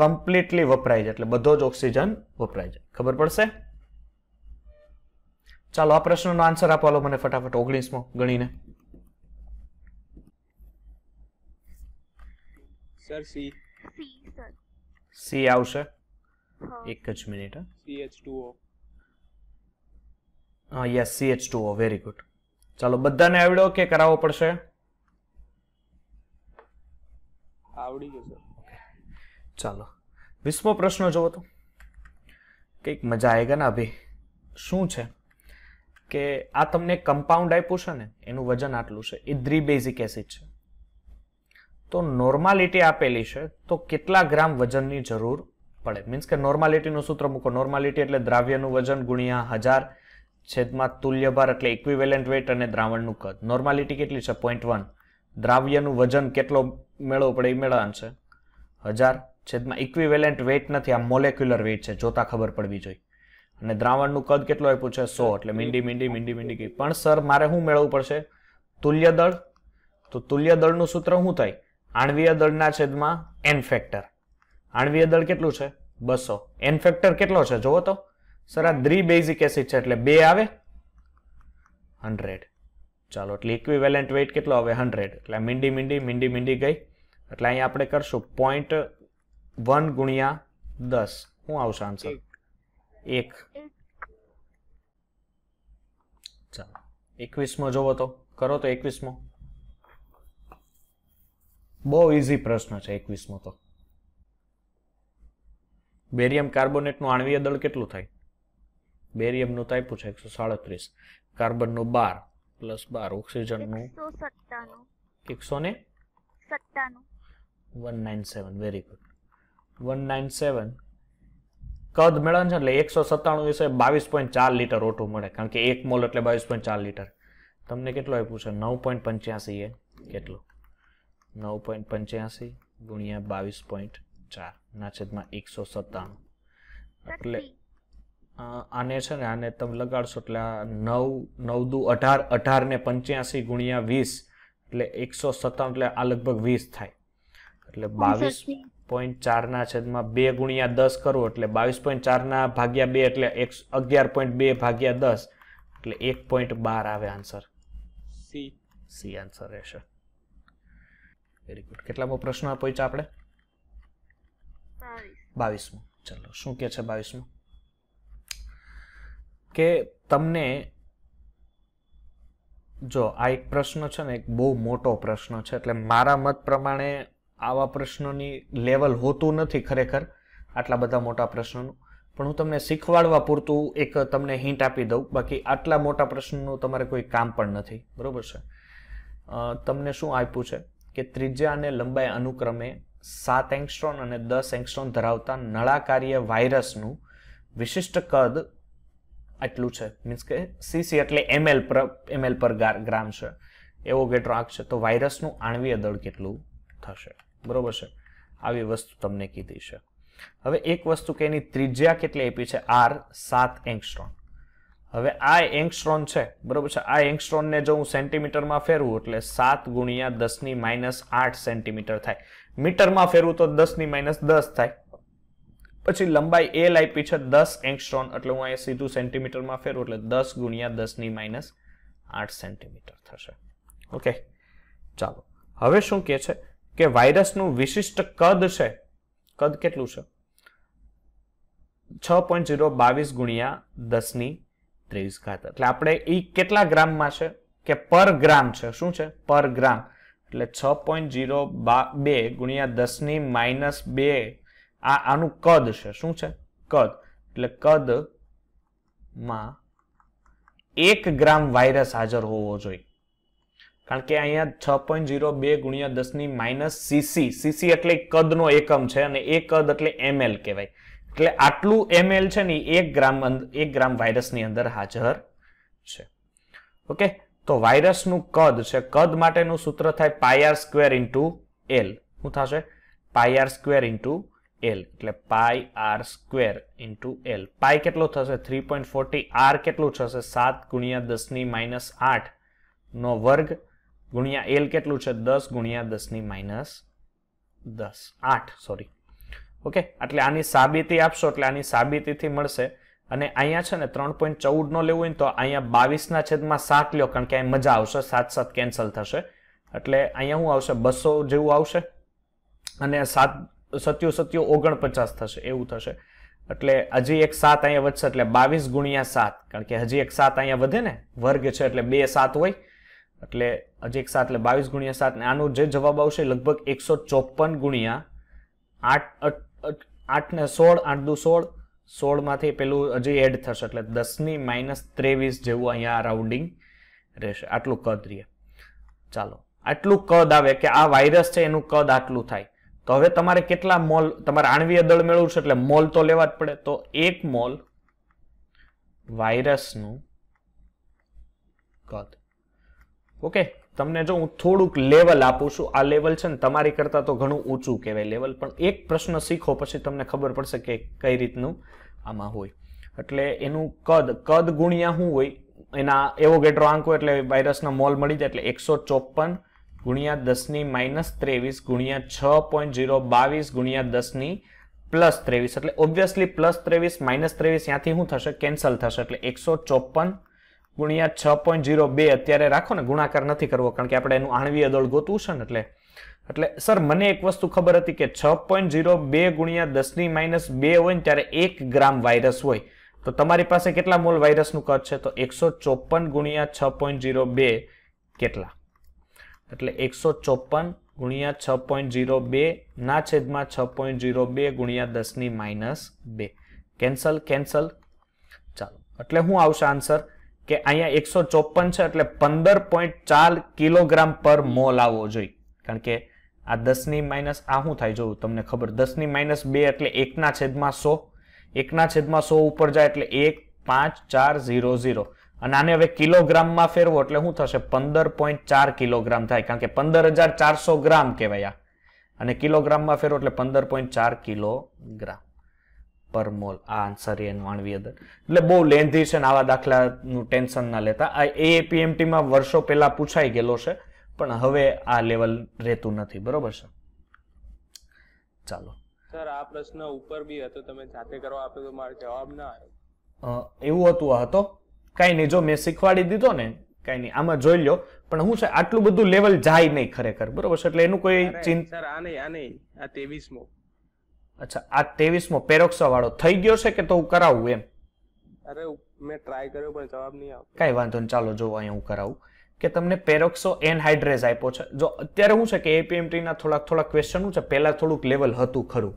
કમ્પ્લીટલી વપરાય છે એટલે બધો જ ઓક્સિજન વપરાય છે ખબર પડશે ચાલો આ પ્રશ્નનો આન્સર આપો મને ફટાફટ ઓગણીસમો ગણીને સી આવશે એક જ minute C H two yes C H two very good ચાલો બધાને આવડ્યો કે કરાવવો પડશે આવડી ગયો ચાલો વીસમો પ્રશ્ન જોવો તો કંઈક મજા આવેગા ને અભી શું છે કે આ તમને કમ્પાઉન્ડ આપ્યું છે ને એનું વજન આટલું છે એ દ્રી બેઝિક એસિડ છે તો નોર્માલિટી આપેલી છે તો કેટલા ગ્રામ વજનની જરૂર પડે મીન્સ કે નોર્માલિટીનું સૂત્ર મૂકો નોર્માલિટી એટલે દ્રાવ્યનું વજન ગુણ્યા હજાર છેદમાં તુલ્યભાર એટલે ઇક્વિવેલન્ટ વેટ અને દ્રાવણનું કદ નોર્માલિટી કેટલી છે પોઈન્ટ વન દ્રાવ્યનું વજન કેટલો મેળવો પડે એ મેળવવાનું છે હજાર છેદમાં ઇક્વિવેલન્ટ વેટ નથી આ મોલેક્યુલર વેટ છે જોતા ખબર પડવી જોઈએ અને દ્રાવણનું કદ કેટલો આપ્યું છે સો એટલે મીંડી મીંડી મીંડી મીંડી ગઈ પણ સર મારે શું મેળવવું પડશે તુલ્ય દળ તો તુલ્ય દળનું સૂત્ર શું થાય આણવીય દળના છેદમાં એન ફેક્ટર આણવીય દળ કેટલું છે બસો એન ફેક્ટર કેટલો છે જોવો તો સર આ દ્રી બેઝિક એસિડ છે એટલે બે આવે હંડ્રેડ ચાલો એટલે ઇક્વિવેલન્ટ વેઇટ કેટલો આવે હંડ્રેડ એટલે મીંડી મીંડી મીંડી મીંડી ગઈ એટલે અહીં આપણે કરશું પોઈન્ટ વન ગુણ્યા દસ શું આવશે આન્સર એક ચાલો એકવીસમો જોવો તો કરો તો એકવીસમો બહુ ઇઝી પ્રશ્ન છે એકવીસમો તો બેરિયમ કાર્બોનેટનું આણવીય દળ કેટલું થાય બેરિયમનું તો આપ્યું છે એકસો સાડત્રીસ કાર્બનનું બાર પ્લસ બાર ઓક્સિજનનું એકસો ને one nine seven very good one nine seven કદ મેળવે છે એટલે એકસો સત્તાણું વિશે બાવીસ પોઈન્ટ ચાર લીટર ઓટું મળે કારણ કે એક મોલ એટલે બાવીસ પોઈન્ટ ચાર લીટર તમને કેટલો આપ્યું છે નવ પોઈન્ટ પંચ્યાસી એ કેટલો નવ પોઈન્ટ પંચ્યાસી ગુણ્યા બાવીસ પોઈન્ટ ચાર ના છેદમાં એકસો સત્તાણું એટલે આને છે ને આને તમે લગાડશો એટલે આ નવ નવ દુ અઢાર અઢાર ને પંચ્યાસી ગુણ્યા વીસ એટલે એકસો સત્તાવન એટલે આ લગભગ વીસ થાય એટલે બાવીસ પોઈન્ટ ચારના છેદમાં બે ગુણ્યા દસ કરવું એટલે બાવીસ પોઈન્ટ ચારના ભાગ્યા બે એટલે એક અગિયાર પોઈન્ટ બે ભાગ્યા દસ એટલે એક પોઈન્ટ બાર આવે આન્સર સી સી આન્સર રહેશે વેરી ગુડ કેટલામો પ્રશ્ન પૂછ્યા આપણે બાવીસમો ચલો શું કે છે બાવીસમો કે તમને જો આ એક પ્રશ્ન છે ને એક બહુ મોટો પ્રશ્ન છે એટલે મારા મત પ્રમાણે આવા પ્રશ્નોની લેવલ હોતું નથી ખરેખર આટલા બધા મોટા પ્રશ્નોનું પણ હું તમને શીખવાડવા પૂરતું એક તમને હિંટ આપી દઉં બાકી આટલા મોટા પ્રશ્નનું તમારે કોઈ કામ પણ નથી બરાબર છે તમને શું આપ્યું છે કે ત્રિજ્યા અને લંબાઈ અનુક્રમે સાત એંગસ્ટ્રોન અને દસ એંગસ્ટ્રોન ધરાવતા નળાકાર્ય વાયરસનું વિશિષ્ટ કદ આટલું છે મીન્સ કે સીસી એટલે એમએલ પર એમએલ પર ગ્રામ છે એવો કેટલો છે તો વાયરસનું આણવીય દળ કેટલું થશે બરોબર છે આવી વસ્તુ તમને કીધી છે હવે એક વસ્તુ કે એની ત્રિજ્યા કેટલી આપી છે આર સાત એંગસ્ટ્રોન હવે આ એંગસ્ટ્રોન છે બરાબર છે આ એંગસ્ટ્રોનને જો હું સેન્ટીમીટરમાં ફેરવું એટલે સાત ગુણ્યા દસની માઇનસ આઠ સેન્ટીમીટર થાય મીટરમાં ફેરવું તો દસની માઇનસ દસ થાય પછી લંબાઈ એલ આપી છે દસ એંગસ્ટ્રોન એટલે હું અહીંયા સીધું સેન્ટીમીટરમાં ફેરવું એટલે દસ ગુણ્યા દસની માઇનસ આઠ સેન્ટીમીટર થશે ઓકે ચાલો હવે શું કહે છે કે વાયરસનું વિશિષ્ટ કદ છે કદ કેટલું છે છ પોઈન્ટ ઝીરો બાવીસ ગુણ્યા દસની ત્રેવીસ ઘાત એટલે આપણે એ કેટલા ગ્રામમાં છે કે પર ગ્રામ છે શું છે પર ગ્રામ એટલે છ પોઈન્ટ ઝીરો બે ગુણ્યા દસની માઇનસ બે આ આનું કદ છે શું છે કદ એટલે કદમાં એક ગ્રામ વાયરસ હાજર હોવો જોઈએ કારણ કે અહીંયા છ પોઈન્ટ ઝીરો બે ગુણ્યા દસની માઇનસ સીસી સીસી એટલે કદનો એકમ છે અને એ કદ એટલે એમએલ કહેવાય એટલે આટલું એમએલ છે ને એક ગ્રામ એક ગ્રામ વાયરસની અંદર હાજર છે ઓકે તો વાયરસનું કદ છે કદ માટેનું સૂત્ર થાય પાયર સ્ક્વેર ઇન્ટુ એલ શું થશે પાયર સ્ક્વેર ઇન્ટુ એલ એટલે pi R square into L pi કેટલો થશે થ્રી પોઈન્ટ ફોર્ટી આર કેટલું થશે સાત ગુણ્યા દસની માઇનસ આઠનો વર્ગ ગુણ્યા એલ કેટલું છે દસ ગુણ્યા દસની માઇનસ દસ આઠ સોરી ઓકે એટલે આની સાબિતી આપશો એટલે આની સાબિતીથી મળશે અને અહીંયા છે ને ત્રણ પોઈન્ટ ચૌદનો લેવું હોય ને તો અહીંયા બાવીસના છેદમાં સાત લ્યો કારણ કે અહીં મજા આવશે સાત સાત કેન્સલ થશે એટલે અહીંયા શું આવશે બસો જેવું આવશે અને સાત સત્યુ સત્યુ ઓગણપચાસ થશે એવું થશે એટલે હજી એક સાત અહીંયા વધશે એટલે બાવીસ ગુણ્યા સાત કારણ કે હજી એક સાત અહીંયા વધે ને વર્ગ છે એટલે બે સાત હોય એટલે હજી એક સાત એટલે બાવીસ ગુણ્યા સાત ને આનો જે જવાબ આવશે લગભગ એકસો ચોપન ગુણ્યા આઠ આઠ ને સોળ આઠ દુ સોળ સોળમાંથી પેલું હજી એડ થશે એટલે દસની માઇનસ ત્રેવીસ જેવું અહીંયા રાઉન્ડિંગ રહેશે આટલું કદ રહીએ ચાલો આટલું કદ આવે કે આ વાયરસ છે એનું કદ આટલું થાય તો હવે તમારે કેટલા મોલ તમારે આણવીય દળ મેળવવું છે એટલે મોલ તો લેવા જ પડે તો એક મોલ વાયરસનું કદ ઓકે તમને જો હું થોડુંક લેવલ આપું છું આ લેવલ છે ને તમારી કરતાં તો ઘણું ઊંચું કહેવાય લેવલ પણ એક પ્રશ્ન શીખો પછી તમને ખબર પડશે કે કઈ રીતનું આમાં હોય એટલે એનું કદ કદ ગુણ્યા શું હોય એના એવો ગેટરો આંક હોય એટલે વાયરસના મોલ મળી જાય એટલે એકસો ચોપન ગુણ્યા દસની માઇનસ ત્રેવીસ ગુણ્યા છ પોઈન્ટ ઝીરો બાવીસ ગુણ્યા દસની પ્લસ ત્રેવીસ એટલે ઓબ્વિયસલી પ્લસ ત્રેવીસ માઇનસ ત્રેવીસ ત્યાંથી શું થશે કેન્સલ થશે એટલે એકસો ચોપન ગુણ્યા છ પોઈન્ટ જીરો બે અત્યારે રાખો ને ગુણાકાર નથી કરવો કારણ કે આપણે એનું આણવી દળ ગોતવું છે ને એટલે એટલે સર મને એક વસ્તુ ખબર હતી કે છ પોઈન્ટ ઝીરો બે ગુણ્યા દસની માઇનસ બે હોય ને ત્યારે એક ગ્રામ વાયરસ હોય તો તમારી પાસે કેટલા મોલ વાયરસનું કદ છે તો એકસો ચોપન ગુણ્યા છ પોઈન્ટ ઝીરો બે કેટલા એટલે એકસો ચોપન ગુણ્યા છ પોઈન્ટ ઝીરો બે ના છેદમાં છ પોઈન્ટ ઝીરો બે ગુણ્યા દસની માઇનસ બે કેન્સલ કેન્સલ ચાલો એટલે હું આવશે આન્સર કે અહીંયા એકસો ચોપન છે એટલે પંદર પોઈન્ટ ચાર કિલોગ્રામ પર મોલ આવવો જોઈએ કારણ કે આ દસની માઇનસ આ શું થાય જોવું તમને ખબર દસની માઇનસ બે એટલે એકના છેદમાં સો એકના છેદમાં સો ઉપર જાય એટલે એક પાંચ ચાર ઝીરો ઝીરો અને આને હવે કિલોગ્રામમાં ફેરવો એટલે શું થશે પંદર પોઈન્ટ ચાર કિલોગ્રામ થાય કારણ કે પંદર હજાર ચારસો ગ્રામ કહેવાય આ અને કિલોગ્રામમાં ફેરવો એટલે પંદર પોઈન્ટ ચાર કિલોગ્રામ પર મોલ આ આન્સર એ માણવી અદર એટલે બહુ લેન્ધી છે ને આવા દાખલાનું ટેન્શન ના લેતા આ એપીએમટીમાં વર્ષો પહેલાં પૂછાઈ ગયેલો છે પણ હવે આ લેવલ રહેતું નથી બરોબર છે ચાલો સર આ પ્રશ્ન ઉપર બી હતો તમે જાતે કરવા આપ્યો તો મારો જવાબ ના આવ્યો એવું હતું આ હતો કાંઈ નહીં જો મેં શીખવાડી દીધો ને કાંઈ નહીં આમાં જોઈ લો પણ હું છે આટલું બધું લેવલ જાય નહીં ખરેખર બરોબર છે એટલે એનું કોઈ ચિંતા આ નહીં આ નહીં આ તેવીસમો અચ્છા આ તેવીસમો પેરોક્સો વાળો થઈ ગયો છે કે તો હું કરાવું એમ અરે મેં ટ્રાય કર્યો પણ જવાબ નહીં આવ્યો કાંઈ વાંધો નહીં ચાલો જો અહીંયા હું કરાવું કે તમને પેરોક્સો એનહાઇડ્રેઝ આપ્યો છે જો અત્યારે શું છે કે એપીએમટીના થોડાક થોડાક ક્વેશ્ચન છે પહેલાં થોડુંક લેવલ હતું ખરું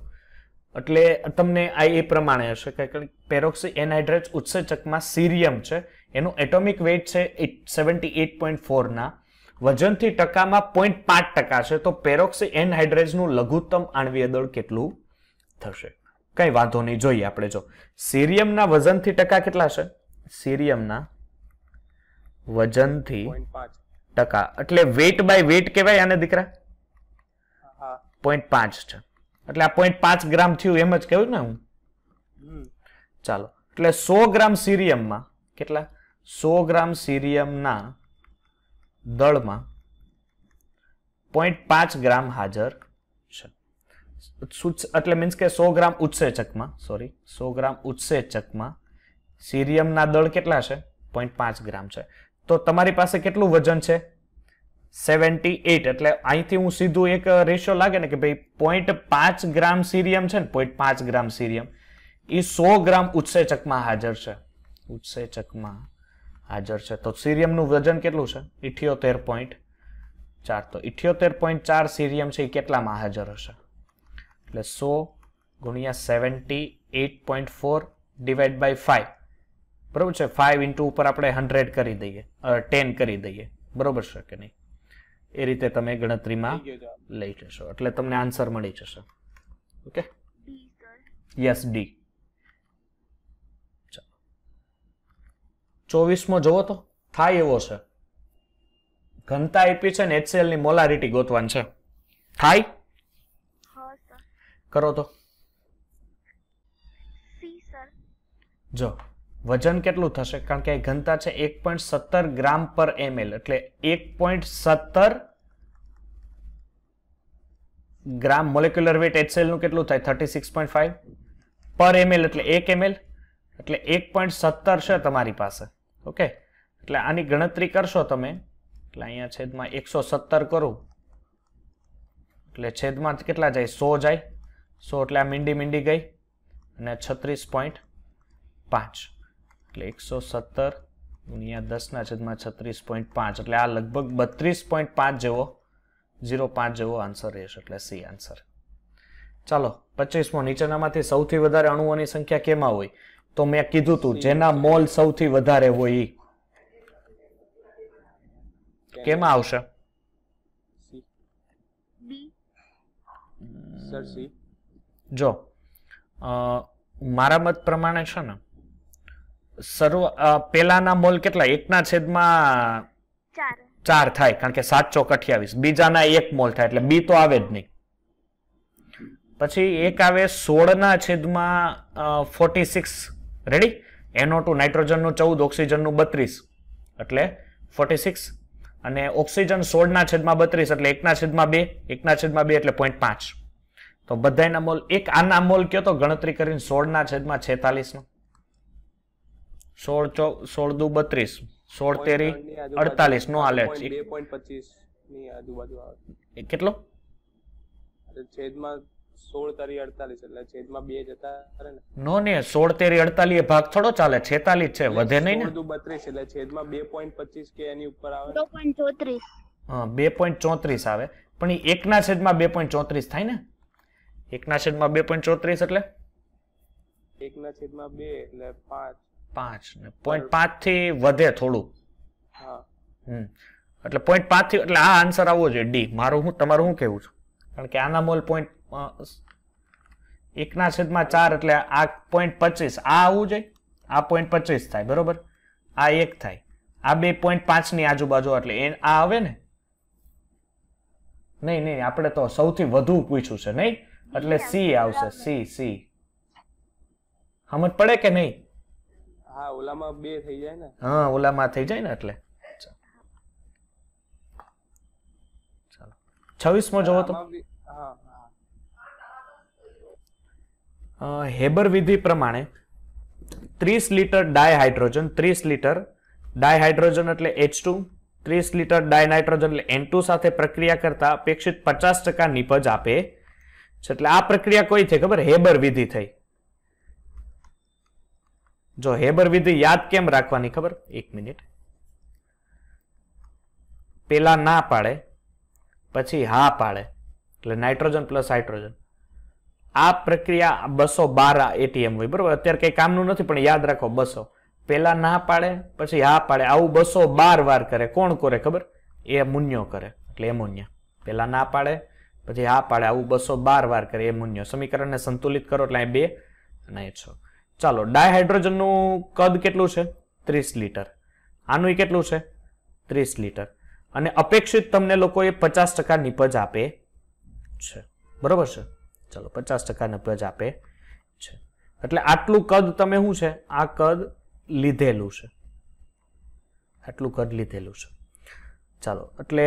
એટલે તમને આ એ પ્રમાણે હશે કે પેરોક્સી એનહાઇડ્રેટ ઉત્સેચકમાં સિરિયમ છે એનું એટોમિક વેઇટ છે સેવન્ટી એટ પોઈન્ટ ફોરના વજનથી ટકામાં પોઈન્ટ પાંચ ટકા છે તો પેરોક્સી એનહાઇડ્રેજનું લઘુત્તમ આણવીય દળ કેટલું થશે કંઈ વાંધો નહીં જોઈએ આપણે જો સિરિયમના વજનથી ટકા કેટલા છે સિરિયમના વજનથી ટકા એટલે વેટ બાય વેટ કહેવાય આને દીકરા પોઈન્ટ પાંચ છે એટલે આ પોઈન્ટ પાંચ ગ્રામ થયું એમ જ કહ્યું ને હું ચાલો એટલે સો ગ્રામ સિરિયમમાં કેટલા સો ગ્રામ સિરિયમના દળમાં પોઈન્ટ પાંચ ગ્રામ હાજર છે એટલે મીન્સ કે સો ગ્રામ ઉત્સેચકમાં સોરી સો ગ્રામ ઉત્સેચકમાં સિરિયમના દળ કેટલા છે પોઈન્ટ પાંચ ગ્રામ છે તો તમારી પાસે કેટલું વજન છે સેવન્ટી એટ એટલે અહીંથી હું સીધું એક રેશિયો લાગે ને કે ભાઈ પોઈન્ટ પાંચ ગ્રામ સિરિયમ છે ને પોઈન્ટ પાંચ ગ્રામ સિરિયમ એ સો ગ્રામ ઉત્સેચકમાં હાજર છે ઉત્સેચકમાં હાજર છે તો સિરિયમનું વજન કેટલું છે ઇઠ્યોતેર પોઈન્ટ ચાર તો ઇઠ્યોતેર પોઈન્ટ ચાર સિરિયમ છે એ કેટલામાં હાજર હશે એટલે સો ગુણ્યા seventy eight point four divide by five બરાબર છે ફાઈવ ઇન્ટુ ઉપર આપણે હંડ્રેડ કરી દઈએ ટેન કરી દઈએ બરોબર છે કે નહીં એ રીતે તમે ગણતરીમાં લઈ જશો એટલે તમને આન્સર મળી જશે ઓકે યસ ડી ચોવીસમો જોવો તો થાય એવો છે ઘનતા આપી છે ને HCl ની મોલારિટી ગોતવાની છે થાય કરો તો જો વજન કેટલું થશે કારણ કે ઘનતા છે એક પોઈન્ટ સત્તર ગ્રામ પર એમએલ એટલે એક પોઈન્ટ સત્તર ગ્રામ મોલેક્યુલર વેટ એચસીએલનું કેટલું થાય thirty six point five per ML એટલે એક એમએલ એટલે એક પોઈન્ટ સત્તર છે તમારી પાસે ઓકે એટલે આની ગણતરી કરશો તમે એટલે અહીંયા છેદમાં એકસો સત્તર કરું એટલે છેદમાં કેટલા જાય સો જાય સો એટલે આ મીંડી મીંડી ગઈ અને છત્રીસ પોઈન્ટ પાંચ એટલે એકસો સત્તર ગુણ્યા દસના છેદમાં છત્રીસ પોઈન્ટ પાંચ એટલે આ લગભગ બત્રીસ પોઈન્ટ પાંચ જેવો ઝીરો પાંચ જેવો આન્સર રહેશે એટલે સી આન્સર ચાલો પચીસમો નીચેનામાંથી સૌથી વધારે અણુઓની સંખ્યા કેમાં હોય તો મેં કીધું હતું જેના મોલ સૌથી વધારે હોય કેમાં આવશે જો મારા મત પ્રમાણે છે ને સર્વ પેલાના મોલ કેટલા એકના છેદમાં ચાર થાય કારણ કે સાત ચોક અઠ્યાવીસ બીજાના એક મોલ થાય એટલે બી તો આવે જ નહીં પછી એક આવે સોળના છેદમાં ફોર્ટી સિક્સ રેડી એનો ટુ નાઇટ્રોજનનું ચૌદ ઓક્સિજનનું બત્રીસ એટલે ફોર્ટી સિક્સ અને ઓક્સિજન સોળના છેદમાં બત્રીસ એટલે એકના છેદમાં બે એકના છેદમાં બે એટલે પોઈન્ટ પાંચ તો બધાના મોલ એક આના મોલ કયો તો ગણતરી કરીને સોળના છેદમાં છેતાલીસનો સોળ ચો સોળ દુ બત્રીસ સોળ તેરી અડતાલીસ નો હાલે બે પોઈન્ટ પચીસ આજુબાજુ આવે કેટલો છેદમાં સોળ તેરી અડતાલીસ એટલે છેદમાં બે જતા કરે નો ને સોળ તેરી અડતાલીસ ભાગ થોડો ચાલે છેતાલીસ છે વધે નહીં ને બત્રીસ એટલે છેદમાં બે પોઈન્ટ પચીસ કે એની ઉપર આવે પોઈન્ટ ચોત્રીસ હા બે પોઈન્ટ ચોત્રીસ આવે પણ એકના છેદમાં બે પોઈન્ટ ચોત્રીસ થાય ને એકના છેદમાં બે પોઈન્ટ ચોત્રીસ એટલે એકના છેદમાં બે એટલે પાંચ પાંચ પોઈન્ટ પાંચ થી વધે થોડું એટલે પોઈન્ટ પાંચ થી એટલે આ આન્સર આવવો જોઈએ ડી મારું હું તમારું શું કહેવું છું કારણ કે આના મોલ પોઈન્ટ એકના છેદમાં ચાર એટલે આ પોઈન્ટ પચીસ આ આવવું જોઈએ આ પોઈન્ટ પચીસ થાય બરોબર આ એક થાય આ બે પોઈન્ટ પાંચની આજુબાજુ એટલે એ આ આવે ને નહીં નહીં આપણે તો સૌથી વધુ પૂછ્યું છે નહીં એટલે સી આવશે સી સી સમજ પડે કે નહીં હા ઓલામાં બે થઈ જાય ને હા ઓલામાં થઈ જાય ને એટલે ચાલો છવ્વીસમો જોવો તો હેબર વિધિ પ્રમાણે ત્રીસ લીટર ડાયહાઇડ્રોજન ત્રીસ લીટર ડાયહાઇડ્રોજન એટલે એચ ટુ ત્રીસ લીટર ડાયનાઇટ્રોજન એટલે એન ટુ સાથે પ્રક્રિયા કરતા અપેક્ષિત પચાસ ટકા નિપજ આપે છે એટલે આ પ્રક્રિયા કોઈ થઈ ખબર હેબર વિધિ થઈ જો હેબર વિધિ યાદ કેમ રાખવાની ખબર એક મિનિટ પેલા ના પાડે પછી હા પાડે એટલે નાઇટ્રોજન પ્લસ હાઇડ્રોજન આ પ્રક્રિયા બસો બાર એટીએમ હોય બરોબર અત્યારે કંઈ કામનું નથી પણ યાદ રાખો બસો પેલા ના પાડે પછી હા પાડે આવું બસો બાર વાર કરે કોણ કરે ખબર એ મુન્યો કરે એટલે એમોનિયા પેલા ના પાડે પછી હા પાડે આવું બસો બાર વાર કરે એ એમોનિયો સમીકરણને સંતુલિત કરો એટલે બે અને છ ચાલો ડાયહાઇડ્રોજનનું કદ કેટલું છે ત્રીસ લીટર આનું કેટલું છે ત્રીસ લીટર અને અપેક્ષિત તમને લોકોએ પચાસ ટકા નિપજ આપે છે બરોબર છે ચાલો પચાસ ટકા નિપજ આપે છે એટલે આટલું કદ તમે શું છે આ કદ લીધેલું છે આટલું કદ લીધેલું છે ચાલો એટલે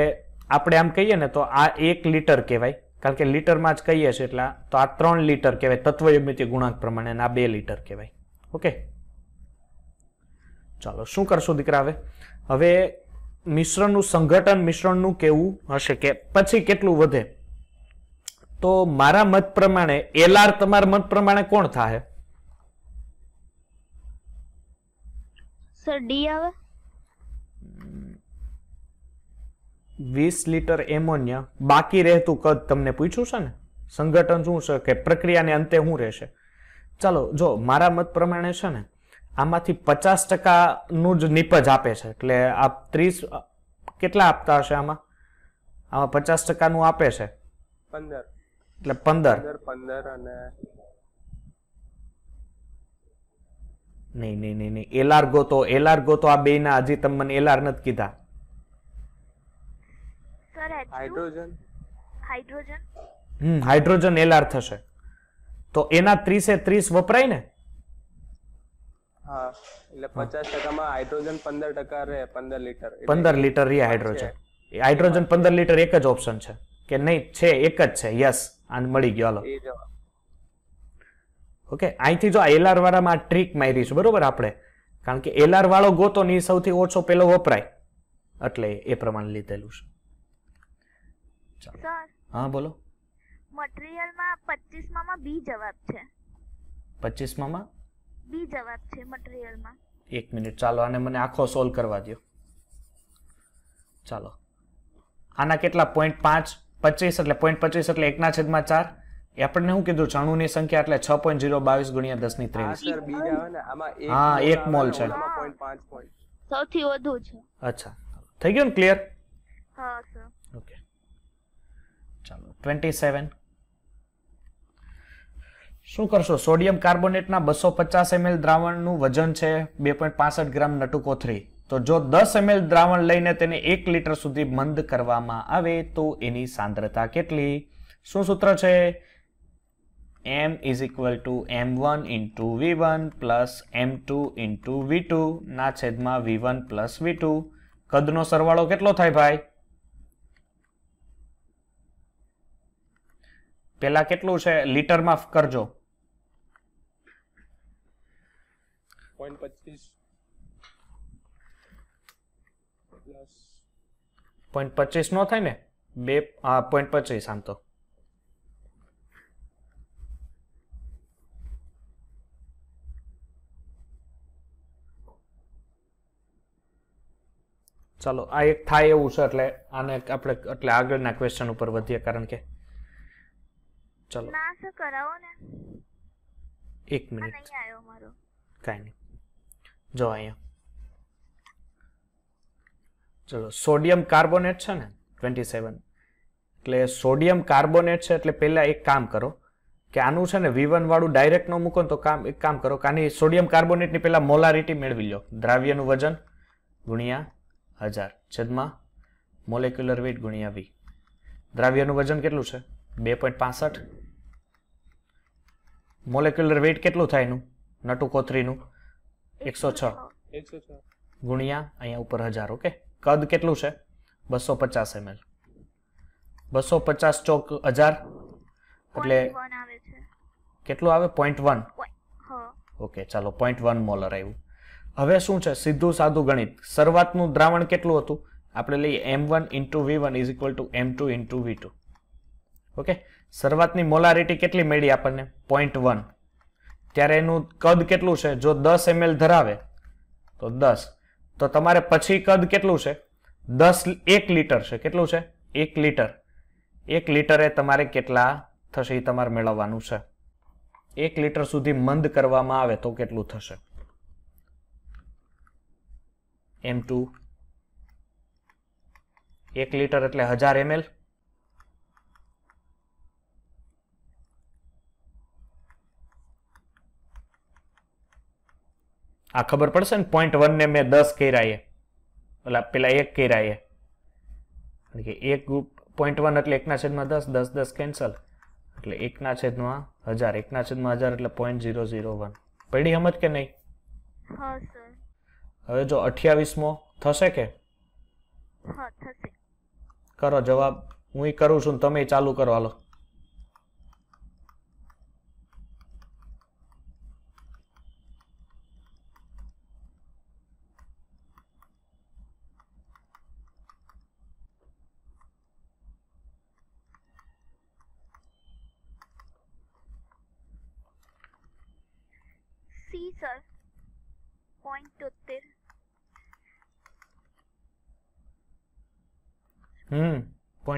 આપણે આમ કહીએ ને તો આ એક લીટર કહેવાય કારણ કે લીટરમાં જ કહીએ છીએ એટલે તો આ ત્રણ લીટર કહેવાય તત્વયુગમિતિ ગુણાંક પ્રમાણે અને આ બે લીટર કહેવાય ઓકે ચાલો શું કરશું દીકરા હવે હવે મિશ્રણનું સંગઠન મિશ્રણનું કેવું હશે કે પછી કેટલું વધે તો મારા મત પ્રમાણે એલ આર તમારા મત પ્રમાણે કોણ થાય સર ડી આવે વીસ લીટર એમોનિયા બાકી રહેતું કદ તમને પૂછ્યું છે ને સંગઠન શું છે કે પ્રક્રિયાને અંતે શું રહેશે ચાલો જો મારા મત પ્રમાણે છે ને આમાંથી પચાસ ટકાનું જ નિપજ આપે છે એટલે આ ત્રીસ કેટલા આપતા હશે આમાં આમાં પચાસ ટકાનું આપે છે પંદર એટલે પંદર પંદર અને નહીં નહીં નહીં નહીં એલાર્ગો તો એલાર્ગો તો આ બેના હજી તમે મને એલાર નથી કીધા sir hydrogen hydrogen hmm hydrogen LR થશે તો એના 30 એ 30 વપરાય ને એટલે 50% માં હાઇડ્રોજન 15% રહે 15 litre 15 litre hydrogen hydrogen 15 litre એક જ ઓપ્શન છે કે નહીં છે એક જ છે યસ આને મળી ગયો ઓકે અહીંથી જો એલઆર વાળામાં ટ્રીક મારી છે બરોબર આપણે કારણ કે એલ આર વાળો ગોતો ની સૌથી ઓછો પેલો વપરાય એટલે એ પ્રમાણે લીધેલું છે સર હા બોલો મટીરીયલમાં 25 માં બી જવાબ છે 25 માં બી જવાબ છે મટીરીયલમાં એક મિનિટ ચાલો આને મને આખો સોલ્વ કરવા દો ચાલો આના કેટલા પોઈન્ટ પાંચ પચીસ એટલે પોઈન્ટ પચીસ એટલે એકના છેદમાં ચાર એ આપણને શું કીધું ચણુની સંખ્યા એટલે છ પોઈન્ટ ઝીરો બાવીસ ગુણ્યા દસ ની ત્રેવીસ હા એક મોલ છે સૌથી વધુ છે અચ્છા થઈ ગયું ને ક્લિયર હા સર ટ્વેન્ટી સેવન શું કરશો સોડિયમ કાર્બોનેટના બસો પચાસ એમએલ દ્રાવણનું વજન છે બે પોઈન્ટ પાસઠ ગ્રામ નટુકોથરી તો જો દસ એમએલ દ્રાવણ લઈને તેને એક લીટર સુધી મંદ કરવામાં આવે તો એની સાંદ્રતા કેટલી શું સૂત્ર છે M is equal to M one into V one plus M two into V two ના છેદમાં V one plus V two કદનો સરવાળો કેટલો થાય ભાઈ પહેલાં કેટલું છે લીટરમાં કરજો પોઈન્ટ પચીસ પોઈન્ટ પચીસ નો થાય ને બે હા પોઈન્ટ પચીસ આમ તો ચાલો આ એક થાય એવું છે એટલે આને આપણે એટલે આગળના ક્વેશ્ચન ઉપર વધીએ કારણ કે ચલો ના સર કરાવો ને એક મિનિટ નહીં આવ્યો મારો કાંઈ નહીં જો અહીંયા ચલો સોડિયમ કાર્બોનેટ છે ને ટ્વેન્ટી સેવન એટલે સોડિયમ કાર્બોનેટ છે એટલે પહેલાં એક કામ કરો કે આનું છે ને વી વાળું ડાયરેક્ટ ન મૂકો તો કામ એક કામ કરો કે સોડિયમ કાર્બોનેટની પહેલાં મોલારિટી મેળવી લો દ્રાવ્યનું વજન ગુણ્યા હજાર છેદમાં મોલેક્યુલર વેઇટ ગુણ્યા વી દ્રાવ્યનું વજન કેટલું છે બે પોઈન્ટ પાસઠ મોલેક્યુલર વેઇટ કેટલું થાય એનું નટુ કોથરીનું એકસો છ ગુણ્યા અહીંયા ઉપર હજાર ઓકે કદ કેટલું છે બસો પચાસ એમએલ બસો પચાસ ચોક હજાર એટલે કેટલું આવે પોઈન્ટ વન ઓકે ચાલો પોઈન્ટ વન મોલર આવ્યું હવે શું છે સીધું સાદું ગણિત શરૂઆતનું દ્રાવણ કેટલું હતું આપણે લઈએ M one into V one is equal to M two into V two okay શરૂઆતની મોલારિટી કેટલી મળી આપણને પોઈન્ટ વન ત્યારે એનું કદ કેટલું છે જો દસ એમએલ ધરાવે તો દસ તો તમારે પછી કદ કેટલું છે દસ એક લીટર છે કેટલું છે એક લીટર એક લીટરે તમારે કેટલા થશે એ તમારે મેળવવાનું છે એક લીટર સુધી મંદ કરવામાં આવે તો કેટલું થશે એમ ટુ એક લીટર એટલે હજાર એમએલ આ ખબર પડશે ને પોઈન્ટ વનને મેં દસ કર્યા એ પેલા પેલા એક કર્યા એ એટલે કે એક ગ્રુપ પોઈન્ટ વન એટલે એકના છેદમાં દસ દસ દસ કેન્સલ એટલે એકના છેદમાં હજાર એકના છેદમાં હજાર એટલે પોઈન્ટ ઝીરો ઝીરો વન પડી સમજ કે નહીં હવે જો અઠ્યાવીસમો થશે કે કરો જવાબ હું કરું છું તમે ચાલુ કરો હાલો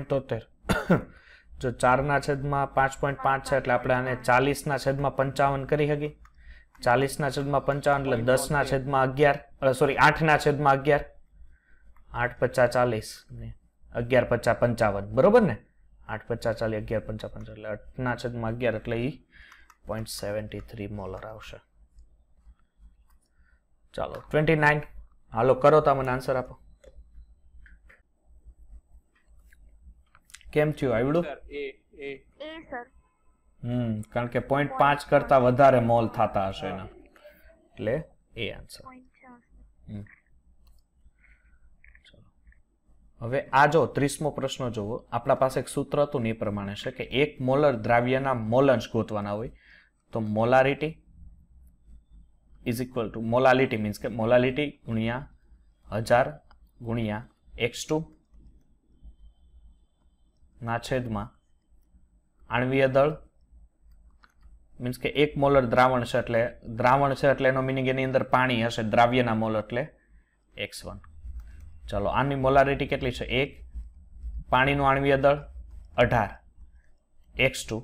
પોઈન્ટ તોતેર જો ચારના છેદમાં પાંચ પોઈન્ટ પાંચ છે એટલે આપણે આને ચાલીસના છેદમાં પંચાવન કરી શકીએ ચાલીસના છેદમાં પંચાવન એટલે દસના છેદમાં અગિયાર સોરી આઠના છેદમાં અગિયાર આઠ પચાસ ચાલીસ અગિયાર પચાસ પંચાવન બરોબર ને આઠ પચાસ ચાલી અગિયાર પંચા પંચા એટલે આઠના છેદમાં અગિયાર એટલે એ પોઈન્ટ સેવન્ટી થ્રી મોલર આવશે ચાલો ટ્વેન્ટી નાઇન હાલો કરો તમે આન્સર આપો કેમ થયું આવડું એ એ હમ કારણ કે પોઈન્ટ પાંચ કરતા વધારે મોલ થતા હશે એના એટલે એ આન્સર હવે આ જો ત્રીસમો પ્રશ્ન જોવો આપણા પાસે એક સૂત્ર હતું ને એ પ્રમાણે છે કે એક મોલર દ્રાવ્યના મોલન્સ ગોતવાના હોય તો molarity is equal to molality means કે મોલાલિટી ગુણ્યા હજાર ગુણ્યા એક્સ ટુ ના છેદમાં આણવીય દળ મીન્સ કે એક મોલર દ્રાવણ છે એટલે દ્રાવણ છે એટલે એનો મિનિંગ એની અંદર પાણી હશે દ્રાવ્યના મોલ એટલે એક્સ વન ચલો આની મોલારિટી કેટલી છે એક પાણીનું આણવીય દળ અઢાર એક્સ ટુ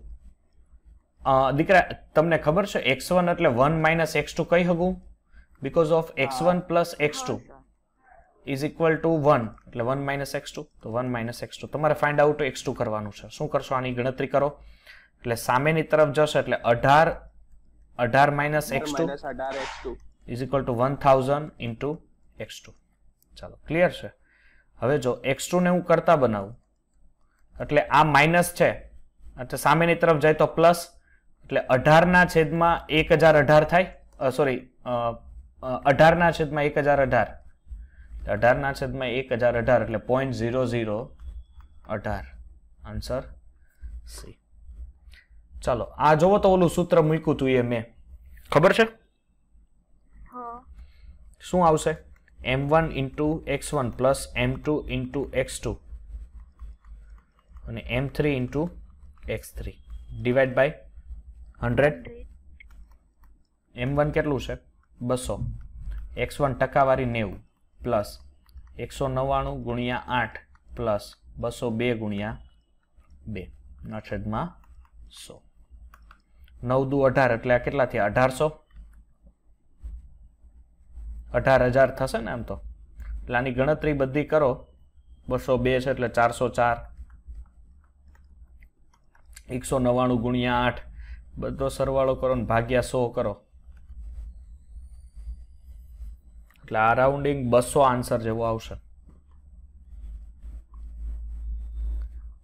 દીકરા તમને ખબર છે એક્સ વન એટલે વન માઇનસ એક્સ ટુ કઈ હગું because of X one plus X two is equal to one એટલે વન માઇનસ એક્સ ટુ તો વન માઇનસ એક્સ ટુ તમારે ફાઇન્ડ આઉટ એક્સ ટુ કરવાનું છે શું કરશો આની ગણતરી કરો એટલે સામેની તરફ જશો એટલે અઢાર અઢાર minus X two is equal to one thousand into X two ચાલો ક્લિયર છે હવે જો એક્સ ટુને હું કરતા બનાવું એટલે આ માઇનસ છે અચ્છા સામેની તરફ જાય તો પ્લસ એટલે અઢારના છેદમાં એક હજાર અઢાર થાય સોરી અઢારના છેદમાં એક હજાર અઢાર અઢારના છેદમાં એક હજાર અઢાર એટલે પોઈન્ટ ઝીરો ઝીરો અઢાર આન્સર સી ચાલો આ જોવો તો ઓલું સૂત્ર મૂક્યું તું એ મેં ખબર છે શું આવશે M one into X one plus M two into X two અને M three into X three divide by hundred M one કેટલું છે બસો એક્સ વન ટકાવારી નેવું પ્લસ એકસો નવ્વાણું ગુણ્યા આઠ પ્લસ બસો બે ગુણ્યા બે છેદમાં સો નવ દુ અઢાર એટલે આ કેટલા થયા અઢારસો અઢાર હજાર થશે ને એમ તો એટલે આની ગણતરી બધી કરો બસો બે છે એટલે ચારસો ચાર એકસો નવ્વાણું ગુણ્યા આઠ બધો સરવાળો કરો ને ભાગ્યા સો કરો એટલે અરાઉન્ડિંગ બસો આન્સર જેવો આવશે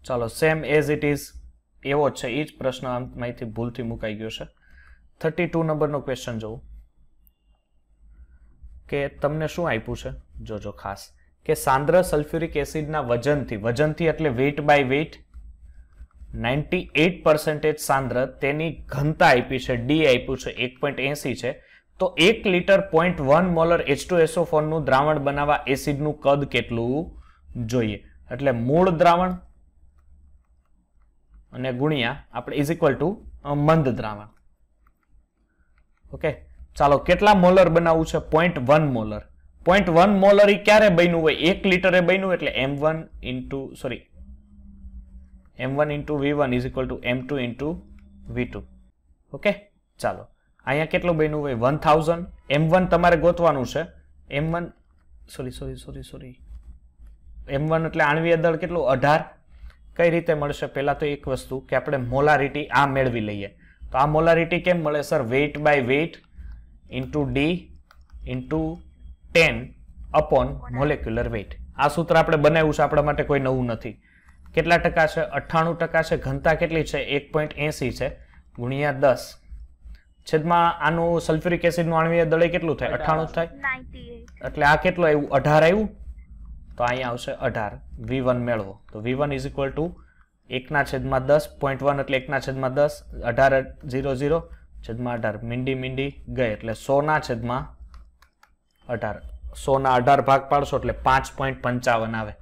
ચાલો સેમ એઝ ઇટ ઇઝ એવો જ છે એ જ પ્રશ્ન આમાંથી ભૂલથી મુકાઈ ગયો છે થર્ટી ટુ નંબરનો ક્વેશ્ચન જોઉં કે તમને શું આપ્યું છે જોજો ખાસ કે સાંદ્ર સલ્ફ્યુરિક એસિડના વજનથી વજનથી એટલે weight by weight ninety eight percentage સાંદ્ર તેની ઘનતા આપી છે ડી આપ્યું છે એક પોઈન્ટ એંસી છે તો એક litre point one molar H two SO ફોરનું દ્રાવણ બનાવવા એસિડનું કદ કેટલું જોઈએ એટલે મૂળ દ્રાવણ અને ગુણ્યા આપણે ઇઝ ઇક્વલ ટુ મંદ દ્રાવણ ઓકે ચાલો કેટલા મોલર બનાવવું છે point one molar point one molar એ ક્યારે બન્યું હોય એક લીટરે બન્યું એટલે M one into sorry M one into V one is equal to M two into V two okay ચાલો અહીંયા કેટલું બન્યું હોય વન થાઉઝન્ડ એમ વન તમારે ગોતવાનું છે M one sorry sorry sorry sorry M one એટલે આણવીય દળ કેટલું અઢાર કઈ રીતે મળશે પહેલાં તો એક વસ્તુ કે આપણે મોલારિટી આ મેળવી લઈએ તો આ મોલારિટી કેમ મળે sir weight by weight into D into ten upon molecular weight આ સૂત્ર આપણે બનાવ્યું છે આપણા માટે કોઈ નવું નથી કેટલા ટકા છે અઠ્ઠાણું ટકા છે ઘનતા કેટલી છે એક પોઈન્ટ એંસી છે ગુણ્યા દસ છેદમાં આનું સલ્ફ્યુરિક એસિડનું આણવીય દળે કેટલું થાય અઠાણું થાય એટલે આ કેટલું આવ્યું અઢાર આવ્યું તો અહીંયા આવશે અઢાર વી વન મેળવો તો V one is equal to એકના છેદમાં દસ પોઈન્ટ વન એટલે એકના છેદમાં દસ અઢાર ઝીરો ઝીરો છેદમાં અઢાર મીંડી મીંડી ગઈ એટલે સોના છેદમાં અઢાર સોના અઢાર ભાગ પાડશો એટલે પાંચ પોઈન્ટ પંચાવન આવે